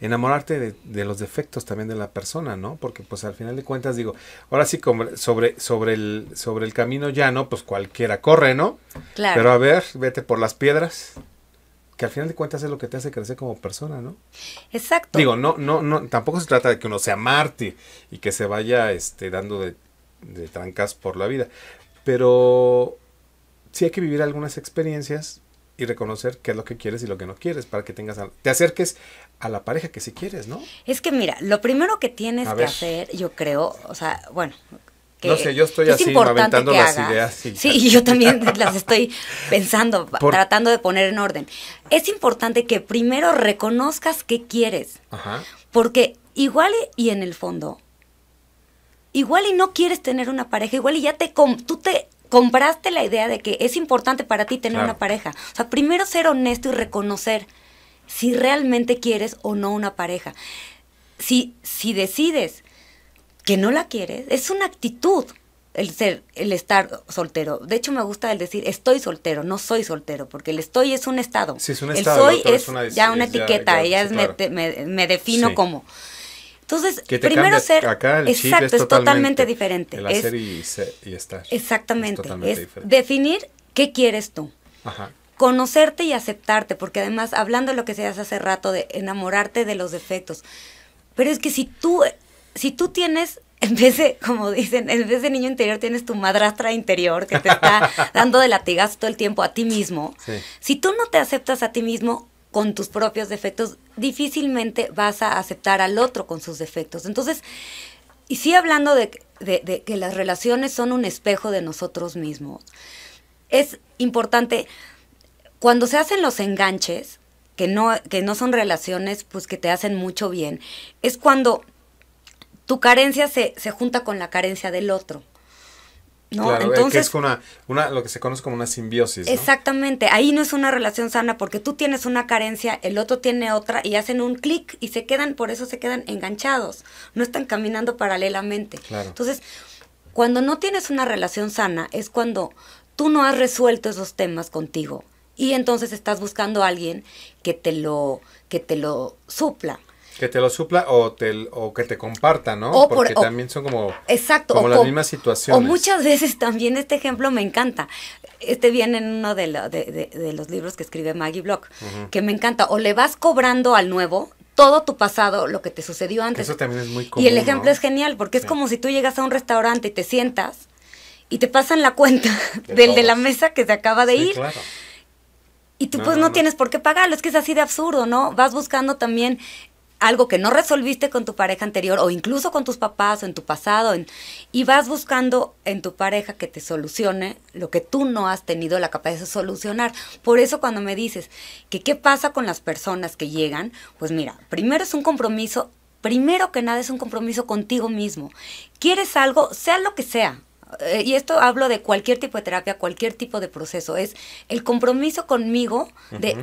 enamorarte de, los defectos también de la persona, ¿no? Porque pues al final de cuentas digo, ahora sí como sobre, sobre, el, sobre el camino llano, pues cualquiera corre, ¿no? Claro. Pero a ver, vete por las piedras, que al final de cuentas es lo que te hace crecer como persona, ¿no? Exacto. Digo, no, no, no, tampoco se trata de que uno sea mártir y que se vaya este, dando de, de trancas por la vida, pero sí hay que vivir algunas experiencias y reconocer qué es lo que quieres y lo que no quieres para que tengas te acerques a la pareja que si sí quieres, ¿no? Es que mira, lo primero que tienes que hacer, yo creo, o sea, bueno, no sé, yo estoy así aventando las ideas. sí, y yo también las estoy pensando, tratando de poner en orden. Es importante que primero reconozcas qué quieres. Ajá. Porque igual y en el fondo, igual y no quieres tener una pareja, igual y ya te tú te compraste la idea de que es importante para ti tener una pareja. O sea, primero ser honesto y reconocer si realmente quieres o no una pareja. Si, si decides que no la quieres, es una actitud el ser, el estar soltero. De hecho, me gusta el decir estoy soltero, no soy soltero, porque el estoy es un estado. es el soy es, ya una etiqueta, ya, me, defino como. Entonces, primero ser exacto, es, totalmente, diferente. El hacer y, ser, y, estar. Exactamente. Es, definir qué quieres tú. Ajá. Conocerte y aceptarte, porque además, hablando de lo que se hace hace rato, de enamorarte de los defectos. Pero es que si tú, si tú tienes en vez de, como dicen, en vez de niño interior tienes tu madrastra interior que te está dando de latigazo todo el tiempo a ti mismo. Si tú no te aceptas a ti mismo, con tus propios defectos, difícilmente vas a aceptar al otro con sus defectos. Entonces, y sí hablando de, que las relaciones son un espejo de nosotros mismos, es importante, cuando se hacen los enganches, que no, que no son relaciones pues que te hacen mucho bien, es cuando tu carencia se, se junta con la carencia del otro. ¿no? Eh, entonces, es una, lo que se conoce como una simbiosis. Exactamente, ahí no es una relación sana porque tú tienes una carencia, el otro tiene otra y hacen un clic y se quedan, por eso se quedan enganchados, no están caminando paralelamente. Entonces, cuando no tienes una relación sana es cuando tú no has resuelto esos temas contigo y entonces estás buscando a alguien que te lo que te lo supla. Que te lo supla o, te, o que te comparta, ¿no? Porque también son como, exacto, como o las mismas O muchas veces también este ejemplo me encanta. Este viene en uno de, los libros que escribe Maggie Block, que me encanta. O le vas cobrando al nuevo todo tu pasado, lo que te sucedió antes. Eso también es muy común. Y el ejemplo es genial, porque es como si tú llegas a un restaurante y te sientas y te pasan la cuenta del de la mesa que se acaba de ir. Claro. Y tú pues no, tienes por qué pagarlo, es que es así de absurdo, ¿no? Vas buscando también algo que no resolviste con tu pareja anterior o incluso con tus papás o en tu pasado y vas buscando en tu pareja que te solucione lo que tú no has tenido la capacidad de solucionar. Por eso cuando me dices que qué pasa con las personas que llegan, pues mira, primero es un compromiso, primero que nada es un compromiso contigo mismo. Quieres algo, sea lo que sea, eh, y esto hablo de cualquier tipo de terapia, cualquier tipo de proceso, es el compromiso conmigo de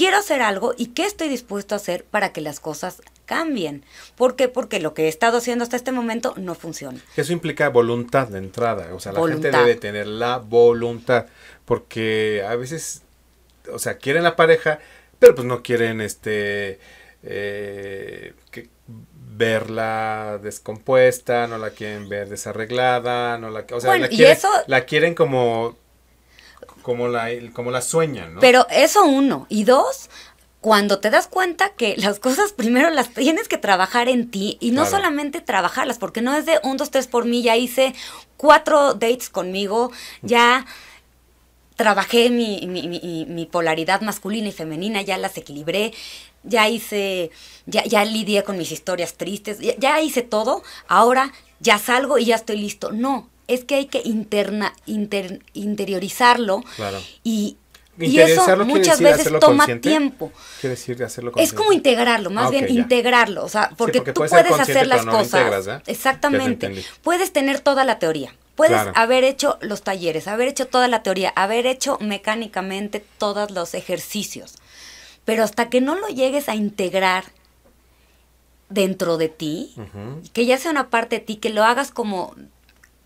quiero hacer algo y qué estoy dispuesto a hacer para que las cosas cambien. ¿Por qué? Porque lo que he estado haciendo hasta este momento no funciona. Eso implica voluntad de entrada, o sea, la gente debe tener la voluntad, porque a veces, o sea, quieren la pareja, pero pues no quieren este... Eh, verla descompuesta, no la quieren ver desarreglada, no la, o sea, la quieren como como la, como sueñan, ¿no? Pero eso uno. Y dos, cuando te das cuenta que las cosas primero las tienes que trabajar en ti y no solamente trabajarlas, porque no es de un, dos, tres por mí, ya hice cuatro dates conmigo, ya trabajé mi, mi, polaridad masculina y femenina, ya las equilibré, ya hice, ya, ya lidié con mis historias tristes, ya hice todo, ahora ya salgo y ya estoy listo. No, es que hay que interna, interiorizarlo y, eso muchas veces toma tiempo. Quiere decir hacerlo Es como integrarlo, más ah, bien integrarlo, o sea, porque, tú puedes hacer las cosas. ¿eh? Exactamente. Puedes tener toda la teoría. Puedes haber hecho los talleres, haber hecho toda la teoría, haber hecho mecánicamente todos los ejercicios. Pero hasta que no lo llegues a integrar dentro de ti, que ya sea una parte de ti, que lo hagas como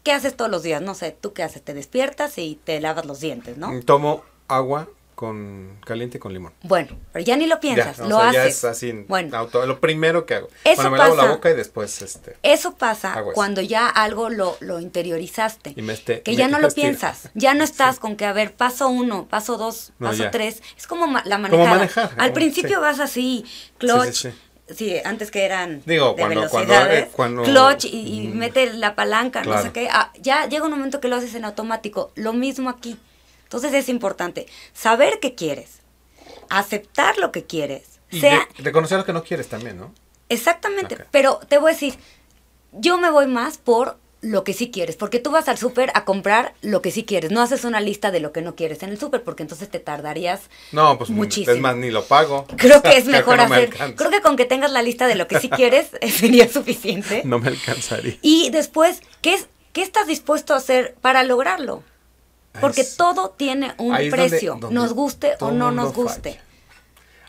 ¿Qué haces todos los días? No sé, ¿tú qué haces? Te despiertas y te lavas los dientes, ¿no? Tomo agua con caliente con limón. Bueno, pero ya ni lo piensas, lo sea, haces. Ya es así, bueno, lo primero que hago. Eso me lavo la boca y después este. Eso pasa cuando ya algo lo, interiorizaste. que ya no lo piensas, ya no estás con que a ver, paso uno, paso dos, paso tres. Es como la manejada. Al principio vas así, clutch, sí, Sí, antes que eran Digo, de cuando, velocidades, eh, cuando, clutch y, mm. mete la palanca, no sé qué. Ah, ya llega un momento que lo haces en automático. Lo mismo aquí. Entonces es importante saber qué quieres, aceptar lo que quieres. sea, de, reconocer lo que no quieres también, ¿no? Exactamente, pero te voy a decir, yo me voy más por lo que sí quieres, porque tú vas al súper a comprar lo que sí quieres, no haces una lista de lo que no quieres en el súper, porque entonces te tardarías no, pues muchísimo. Es más, ni lo pago. Creo que es mejor hacer, creo que con que tengas la lista de lo que sí quieres sería suficiente. No me alcanzaría. Y después, ¿qué, es, qué estás dispuesto a hacer para lograrlo? Porque todo tiene un precio, nos guste o no nos guste.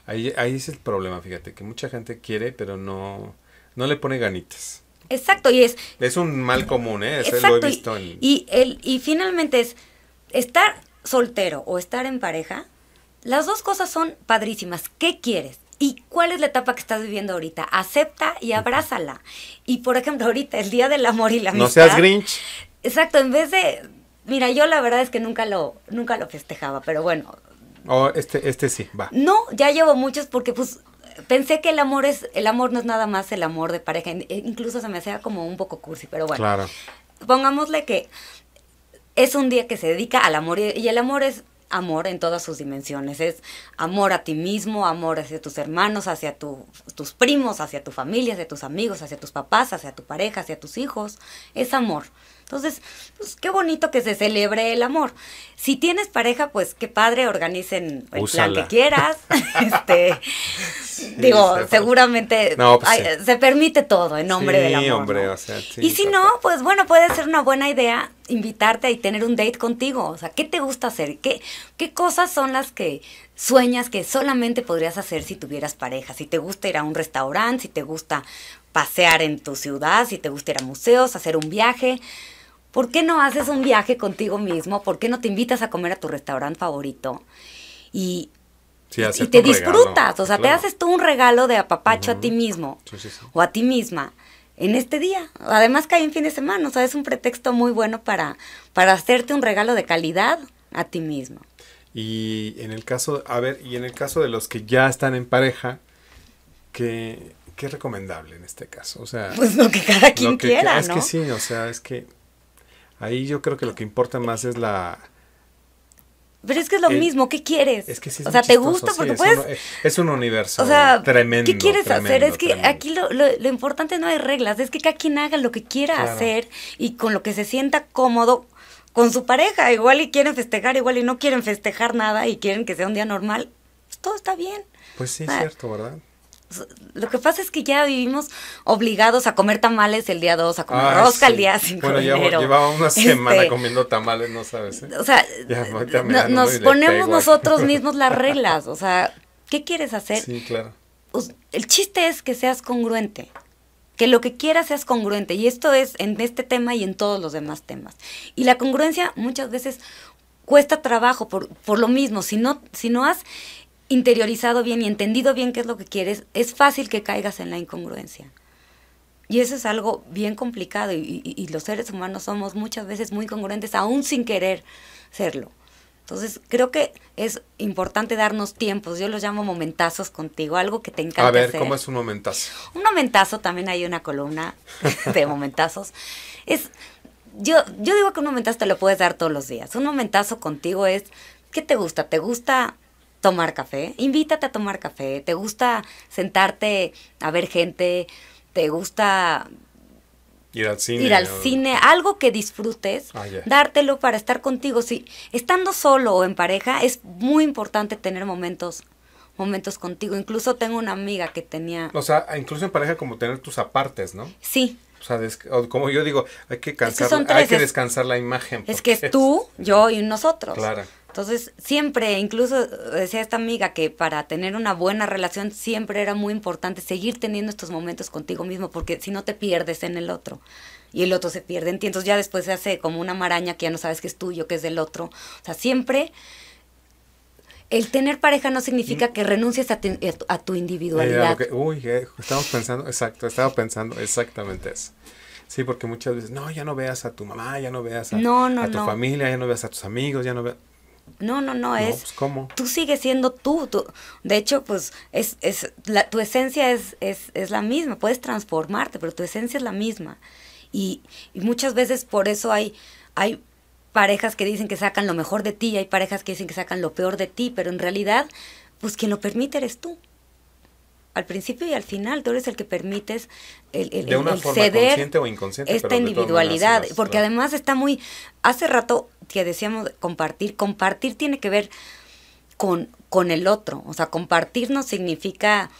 Ahí, ahí es el problema, fíjate, que mucha gente quiere, pero no, no le pone ganitas. Exacto, y es... Es un mal común, ¿eh? exacto, Y, el, y finalmente es estar soltero o estar en pareja, las dos cosas son padrísimas. ¿Qué quieres? ¿Y cuál es la etapa que estás viviendo ahorita? Acepta y abrázala. Y por ejemplo, ahorita, el Día del Amor y la Amistad. No seas grinch. Exacto, en vez de... Mira, yo la verdad es que nunca lo, nunca lo festejaba, pero bueno, Oh, este, este sí, va. No, ya llevo muchos porque pues pensé que el amor es, el amor no es nada más el amor de pareja, e, incluso se me hacía como un poco cursi, pero bueno. Pongámosle que es un día que se dedica al amor y, el amor es amor en todas sus dimensiones. Es amor a ti mismo, amor hacia tus hermanos, hacia tus primos, hacia tu familia, hacia tus amigos, hacia tus papás, hacia tu pareja, hacia tus hijos. Es amor. Entonces, pues qué bonito que se celebre el amor. Si tienes pareja, pues qué padre, organicen el que quieras. este, digo, seguramente pues, se permite todo en nombre del amor. Hombre, y si no, pues bueno, puede ser una buena idea invitarte y tener un date contigo. O sea, ¿qué te gusta hacer? ¿Qué, qué cosas son las que sueñas que solamente podrías hacer si tuvieras pareja? Si te gusta ir a un restaurante, si te gusta pasear en tu ciudad, si te gusta ir a museos, hacer un viaje. ¿Por qué no haces un viaje contigo mismo? ¿Por qué no te invitas a comer a tu restaurante favorito? Y, te disfrutas, o sea, te haces tú un regalo de apapacho a ti mismo o a ti misma en este día. Además que hay en fin de semana, o sea, es un pretexto muy bueno para, para hacerte un regalo de calidad a ti mismo. Y en el caso, a ver, y en el caso de los que ya están en pareja, ¿qué, es recomendable en este caso? O sea, pues lo que cada quien quiera, ¿no? Es que sí, o sea, es que Ahí yo creo que lo que importa más es la... Pero es que es lo mismo, ¿qué quieres? Es que sí es o sea, te gusta porque puedes... Eh, es un, universo o sea, tremendo. ¿Qué quieres hacer? Es que aquí lo, lo, importante no hay reglas, es que cada quien haga lo que quiera hacer y con lo que se sienta cómodo con su pareja. Igual y quieren festejar, igual y no quieren festejar nada y quieren que sea un día normal. Pues todo está bien. Pues sí, es cierto, ¿verdad? Lo que pasa es que ya vivimos obligados a comer tamales el día 2, a comer ah, rosca el día 5 bueno, ya llevaba una este, semana comiendo tamales, no sabes. Eh? O sea, nos ponemos nosotros mismos las reglas. O sea, ¿qué quieres hacer? Sí, claro. Pues, el chiste es que seas congruente. Que lo que quieras seas congruente. Y esto es en este tema y en todos los demás temas. Y la congruencia muchas veces cuesta trabajo por, por lo mismo. Si no, si no has interiorizado bien y entendido bien qué es lo que quieres, es fácil que caigas en la incongruencia. Y eso es algo bien complicado y, los seres humanos somos muchas veces muy congruentes aún sin querer serlo. Entonces, creo que es importante darnos tiempos. Yo los llamo momentazos contigo, algo que te encanta. A ver, ¿cómo es un momentazo? Un momentazo, también hay una columna de momentazos. Es, yo, yo digo que un momentazo te lo puedes dar todos los días. Un momentazo contigo es, ¿qué te gusta? ¿Te gusta tomar café, invítate a tomar café, te gusta sentarte a ver gente, te gusta ir al cine, algo que disfrutes, ah, dártelo para estar contigo. Si estando solo o en pareja es muy importante tener momentos momentos contigo. Incluso tengo una amiga que tenía... O sea, incluso en pareja como tener tus apartes, ¿no? Sí, o sea, como yo digo, hay que, cansar, hay que descansar la imagen. Es que tú, yo y nosotros. Claro. Entonces, siempre, incluso decía esta amiga que para tener una buena relación siempre era muy importante seguir teniendo estos momentos contigo mismo, porque si no te pierdes en el otro y el otro se pierde en ti. Entonces ya después se hace como una maraña que ya no sabes que es tuyo, que es del otro. O sea, siempre el tener pareja no significa mm. que renuncies a, eh, tu individualidad. Eh, uy, eh, estamos pensando, exacto, estaba pensando exactamente eso. Sí, porque muchas veces, no, ya no veas a tu mamá, ya no veas a, tu familia, ya no veas a tus amigos, ya no veas... No, no, no, es... Pues, ¿cómo? Tú sigues siendo tú, De hecho, pues es, es la, tu esencia es, es, es, la misma, puedes transformarte, pero tu esencia es la misma. Y, y, muchas veces por eso hay, hay parejas que dicen que sacan lo mejor de ti, hay parejas que dicen que sacan lo peor de ti, pero en realidad, pues quien lo permite eres tú al principio y al final, tú eres el que permites el, ceder esta individualidad, porque además está muy, hace rato que decíamos compartir, compartir tiene que ver con, con el otro, o sea, compartir no significa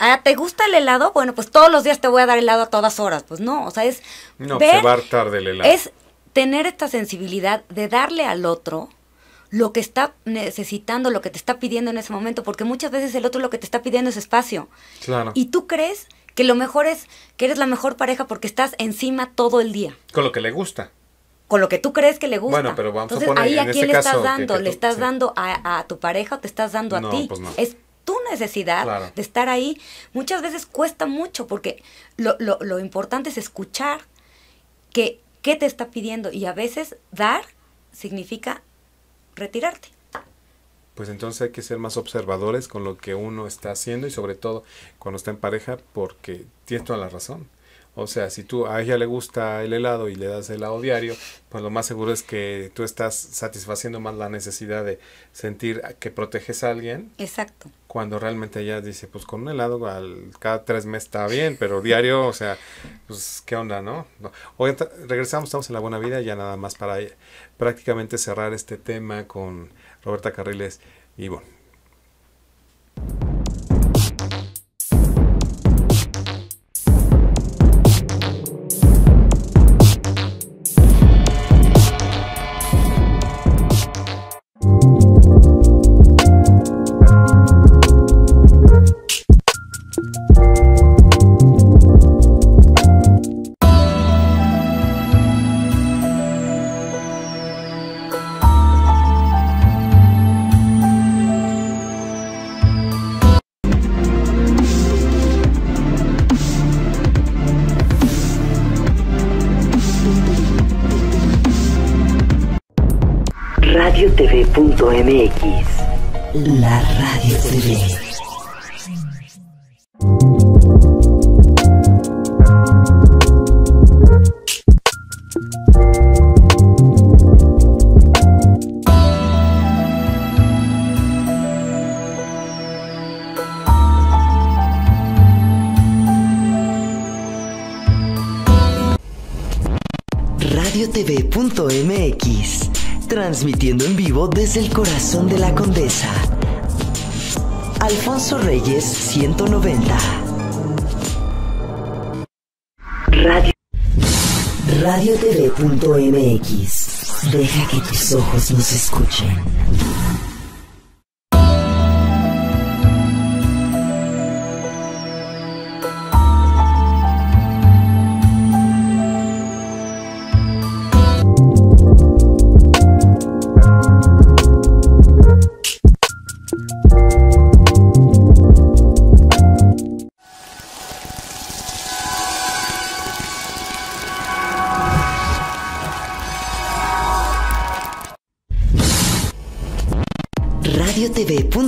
ah, ¿te gusta el helado? Bueno, pues todos los días te voy a dar helado a todas horas. Pues no, o sea, es. No, se va tarde el helado. Es tener esta sensibilidad de darle al otro lo que está necesitando, lo que te está pidiendo en ese momento, porque muchas veces el otro lo que te está pidiendo es espacio. Claro. Y tú crees que lo mejor es que eres la mejor pareja porque estás encima todo el día. Con lo que le gusta. Con lo que tú crees que le gusta. Bueno, pero vamos a poner, ahí a quién le estás dando, le estás dando a, tu pareja o te estás dando a ti. Pues es tu necesidad de estar ahí. Muchas veces cuesta mucho porque lo, lo, lo importante es escuchar que qué te está pidiendo y a veces dar significa retirarte. Pues entonces hay que ser más observadores con lo que uno está haciendo y sobre todo cuando está en pareja porque tiene toda la razón. O sea, si tú a ella le gusta el helado y le das helado diario, pues lo más seguro es que tú estás satisfaciendo más la necesidad de sentir que proteges a alguien. Exacto. Cuando realmente ella dice, pues con un helado al, cada tres meses está bien, pero diario, o sea, pues qué onda, ¿no? Hoy regresamos, estamos en la buena vida, ya nada más para prácticamente cerrar este tema con Roberta Carriles y bueno. mx La Radio TV. radio transmitiendo desde el corazón de la condesa. Alfonso Reyes 190. Radio. RadioTV.mx. Deja que tus ojos nos escuchen.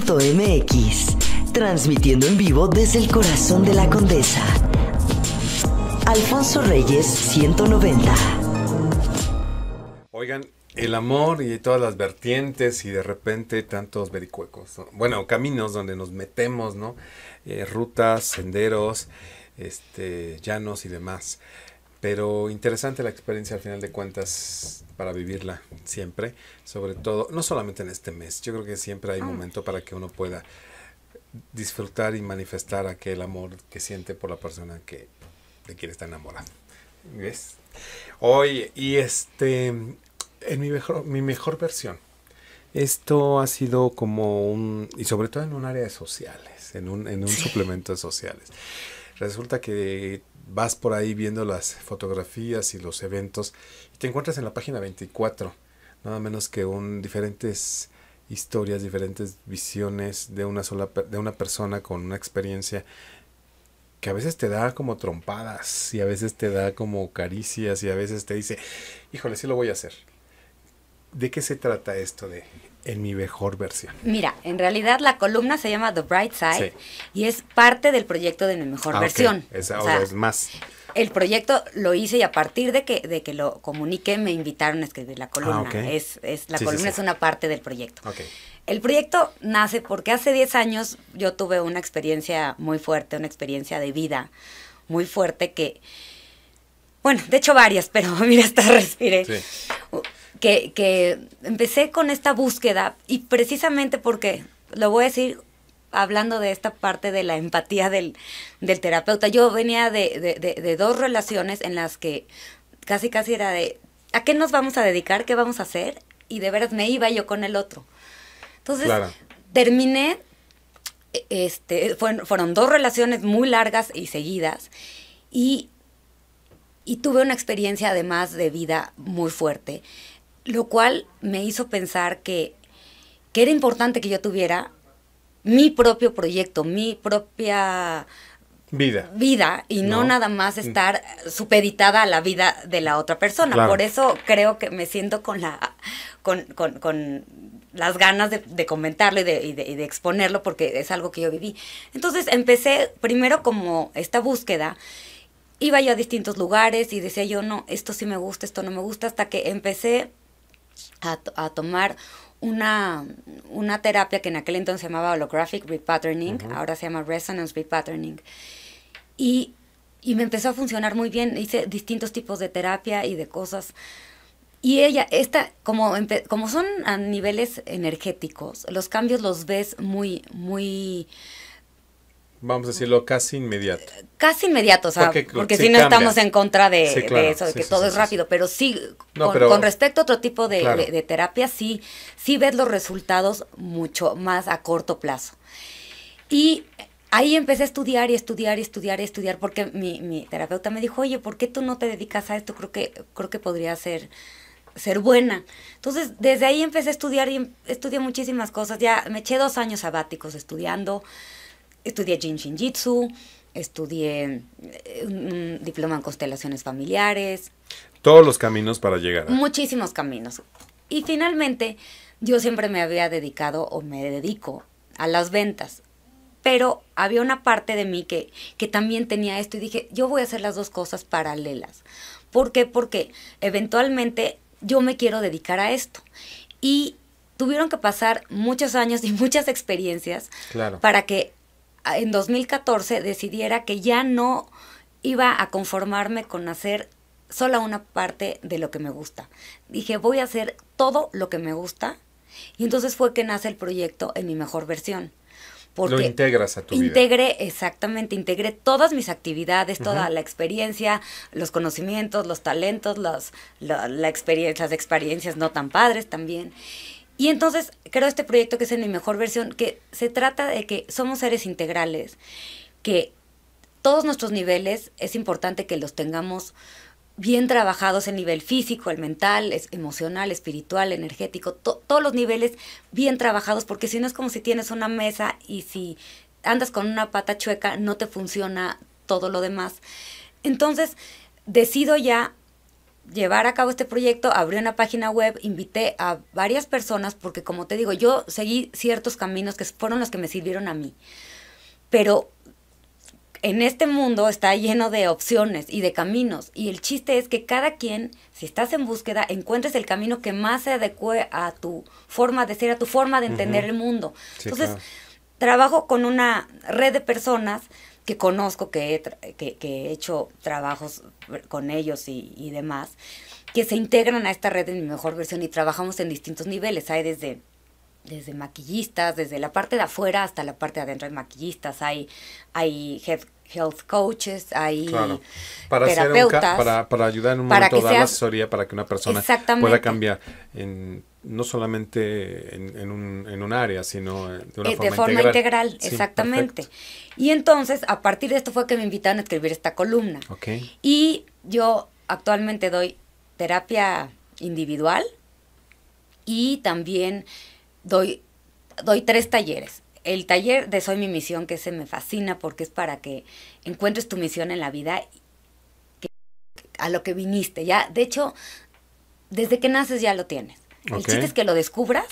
100mx transmitiendo en vivo desde el corazón de la Condesa. Alfonso Reyes, 190. Oigan, el amor y todas las vertientes y de repente tantos vericuecos, bueno, caminos donde nos metemos, ¿no? Eh, rutas, senderos, este, llanos y demás. Pero interesante la experiencia al final de cuentas para vivirla siempre, sobre todo, no solamente en este mes, yo creo que siempre hay ah. momento para que uno pueda disfrutar y manifestar aquel amor que siente por la persona que de quien está enamorado. ¿Ves? Hoy, y este, en mi mejor, mi mejor versión. Esto ha sido como un, y sobre todo en un área de sociales, en un, en un suplemento de sociales. Resulta que vas por ahí viendo las fotografías y los eventos y te encuentras en la página 24, nada menos que un diferentes historias, diferentes visiones de una sola de una persona con una experiencia que a veces te da como trompadas y a veces te da como caricias y a veces te dice, "Híjole, sí lo voy a hacer." ¿De qué se trata esto de en mi mejor versión. Mira, en realidad la columna se llama The Bright Side y es parte del proyecto de mi mejor ah, versión. Ahora Es, más. El proyecto lo hice y a partir de que, de que lo comuniqué me invitaron a escribir la columna. Ah, es, es, la columna es una parte del proyecto. El proyecto nace porque hace 10 años yo tuve una experiencia muy fuerte, una experiencia de vida muy fuerte que, bueno, de hecho varias, pero mira, hasta respiré que, empecé con esta búsqueda y precisamente porque, lo voy a decir hablando de esta parte de la empatía del, terapeuta, yo venía de, dos relaciones en las que casi casi era de, ¿a qué nos vamos a dedicar? ¿Qué vamos a hacer? Y de veras me iba yo con el otro. Entonces, terminé, este, fueron, fueron dos relaciones muy largas y seguidas, y, y tuve una experiencia además de vida muy fuerte lo cual me hizo pensar que, era importante que yo tuviera mi propio proyecto, mi propia vida. Vida y no, nada más estar supeditada a la vida de la otra persona. Por eso creo que me siento con la con, con, con las ganas de, de comentarlo y de, y de, exponerlo porque es algo que yo viví. Entonces empecé primero como esta búsqueda. Iba yo a distintos lugares y decía yo, no, esto sí me gusta, esto no me gusta, hasta que empecé a, tomar una, una, terapia que en aquel entonces se llamaba Holographic Repatterning, ahora se llama Resonance Repatterning. Y, y me empezó a funcionar muy bien, hice distintos tipos de terapia y de cosas. Y ella, esta, como, como son a niveles energéticos, los cambios los ves muy, muy vamos a decirlo, casi inmediato. Casi inmediato, o sea, porque, si no estamos en contra de, eso, de que todo es rápido, pero sí, con, respecto a otro tipo de, terapia, sí, sí ves los resultados mucho más a corto plazo. Y ahí empecé a estudiar y estudiar y estudiar y estudiar, porque mi, mi terapeuta me dijo, oye, ¿por qué tú no te dedicas a esto? Creo que, creo que podría ser ser buena. Entonces, desde ahí empecé a estudiar y em, estudié muchísimas cosas. Ya me eché dos años sabáticos estudiando estudié Jin Jitsu, estudié eh, un diploma en constelaciones familiares. Todos los caminos para llegar. A... Muchísimos caminos. Y finalmente, yo siempre me había dedicado o me dedico a las ventas. Pero había una parte de mí que, que también tenía esto y dije, yo voy a hacer las dos cosas paralelas. ¿Por qué? Porque eventualmente yo me quiero dedicar a esto. Y tuvieron que pasar muchos años y muchas experiencias para que en 2014 decidiera que ya no iba a conformarme con hacer sola una parte de lo que me gusta. Dije, voy a hacer todo lo que me gusta. Y entonces fue que nace el proyecto en mi mejor versión. lo integras a tu integré, exactamente, integré todas mis actividades, toda la experiencia, los conocimientos, los talentos, las experiencias no tan padres también. Y entonces creo este proyecto que es en mi mejor versión, que se trata de que somos seres integrales, que todos nuestros niveles es importante que los tengamos bien trabajados el nivel físico, el mental, es emocional, espiritual, energético, todos los niveles bien trabajados, porque si no es como si tienes una mesa y si andas con una pata chueca no te funciona todo lo demás. Entonces, decido ya llevar a cabo este proyecto, abrí una página web, invité a varias personas porque como te digo, yo seguí ciertos caminos que fueron los que me sirvieron a mí. Pero en este mundo está lleno de opciones y de caminos y el chiste es que cada quien, si estás en búsqueda, encuentres el camino que más se adecue a tu forma de ser, a tu forma de entender el mundo. Entonces, trabajo con una red de personas que conozco, que he, que, he hecho trabajos con ellos y, demás, que se integran a esta red en mi mejor versión y trabajamos en distintos niveles. Hay desde desde maquillistas, desde la parte de afuera hasta la parte de adentro hay maquillistas, hay, hay head health coaches, ahí para terapeutas. para, ayudar en un momento, dar asesoría para que una persona pueda cambiar en, no solamente en, un, área, sino eh, de una forma, eh, de forma integral. exactamente. Y entonces, a partir de esto fue que me invitaron a escribir esta columna. Y yo actualmente doy terapia individual y también doy, doy tres talleres el taller de Soy mi misión, que se me fascina porque es para que encuentres tu misión en la vida a lo que viniste. Ya, de hecho, desde que naces ya lo tienes. El chiste es que lo descubras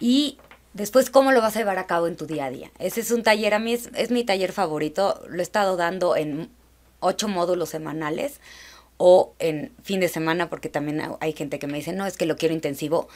y después cómo lo vas a llevar a cabo en tu día a día. Ese es un taller, a mí es, es mi taller favorito, lo he estado dando en ocho módulos semanales o en fin de semana, porque también hay gente que me dice, no, es que lo quiero intensivo.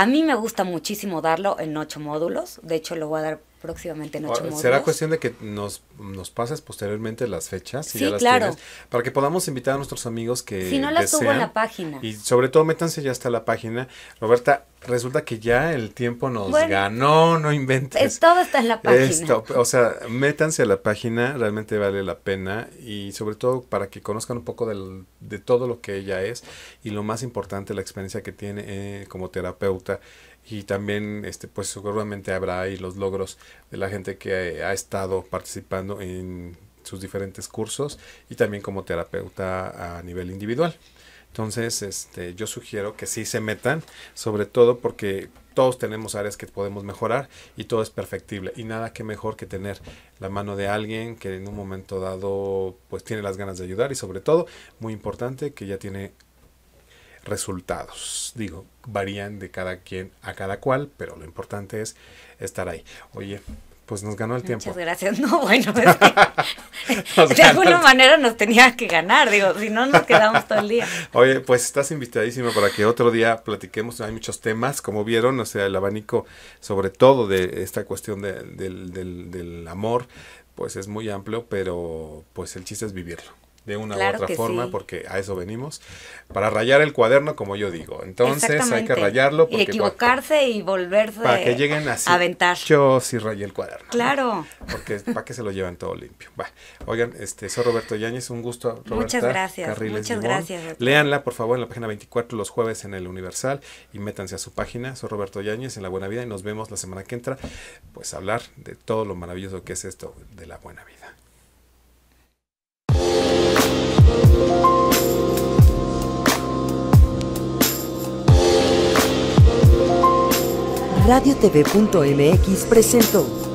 A mí me gusta muchísimo darlo en ocho módulos, de hecho lo voy a dar próximamente en ocho ah, módulos. Será cuestión de que nos, nos pases posteriormente las fechas, si sí, las claro. para que podamos invitar a nuestros amigos que Si no las en la página. Y sobre todo métanse ya hasta la página. Roberta, resulta que ya el tiempo nos ganó, no inventes. todo está en la página. o sea, métanse a la página, realmente vale la pena y sobre todo para que conozcan un poco de todo lo que ella es y lo más importante, la experiencia que tiene eh, como terapeuta y también este pues seguramente habrá ahí los logros de la gente que ha estado participando en sus diferentes cursos y también como terapeuta a nivel individual. Entonces, este, yo sugiero que sí se metan, sobre todo porque todos tenemos áreas que podemos mejorar y todo es perfectible. Y nada que mejor que tener la mano de alguien que en un momento dado pues tiene las ganas de ayudar y sobre todo, muy importante, que ya tiene resultados. Digo, varían de cada quien a cada cual, pero lo importante es estar ahí. Oye, pues nos ganó el tiempo. Muchas gracias. No, bueno, de alguna manera nos tenía que ganar, digo, si no nos quedamos todo el día. Oye, pues estás invitadísima para que otro día platiquemos. Hay muchos temas, como vieron, o sea, el abanico, sobre todo de esta cuestión de, del, del, del amor, pues es muy amplio, pero pues el chiste es vivirlo de una u otra forma, porque a eso venimos, para rayar el cuaderno, como yo digo. Entonces hay que rayarlo. y equivocarse y volverse a aventar. Yo sí rayé el cuaderno. Claro. Porque para que se lo llevan todo limpio. Oigan, este, soy Roberto Yáñez, un gusto. muchas gracias. muchas gracias. Leanla, Léanla, por favor, en la página 24 los jueves en el Universal y métanse a su página. Soy Roberto Yáñez en La Buena Vida y nos vemos la semana que entra, pues hablar de todo lo maravilloso que es esto de la buena vida. Radio RadioTV.mx presentó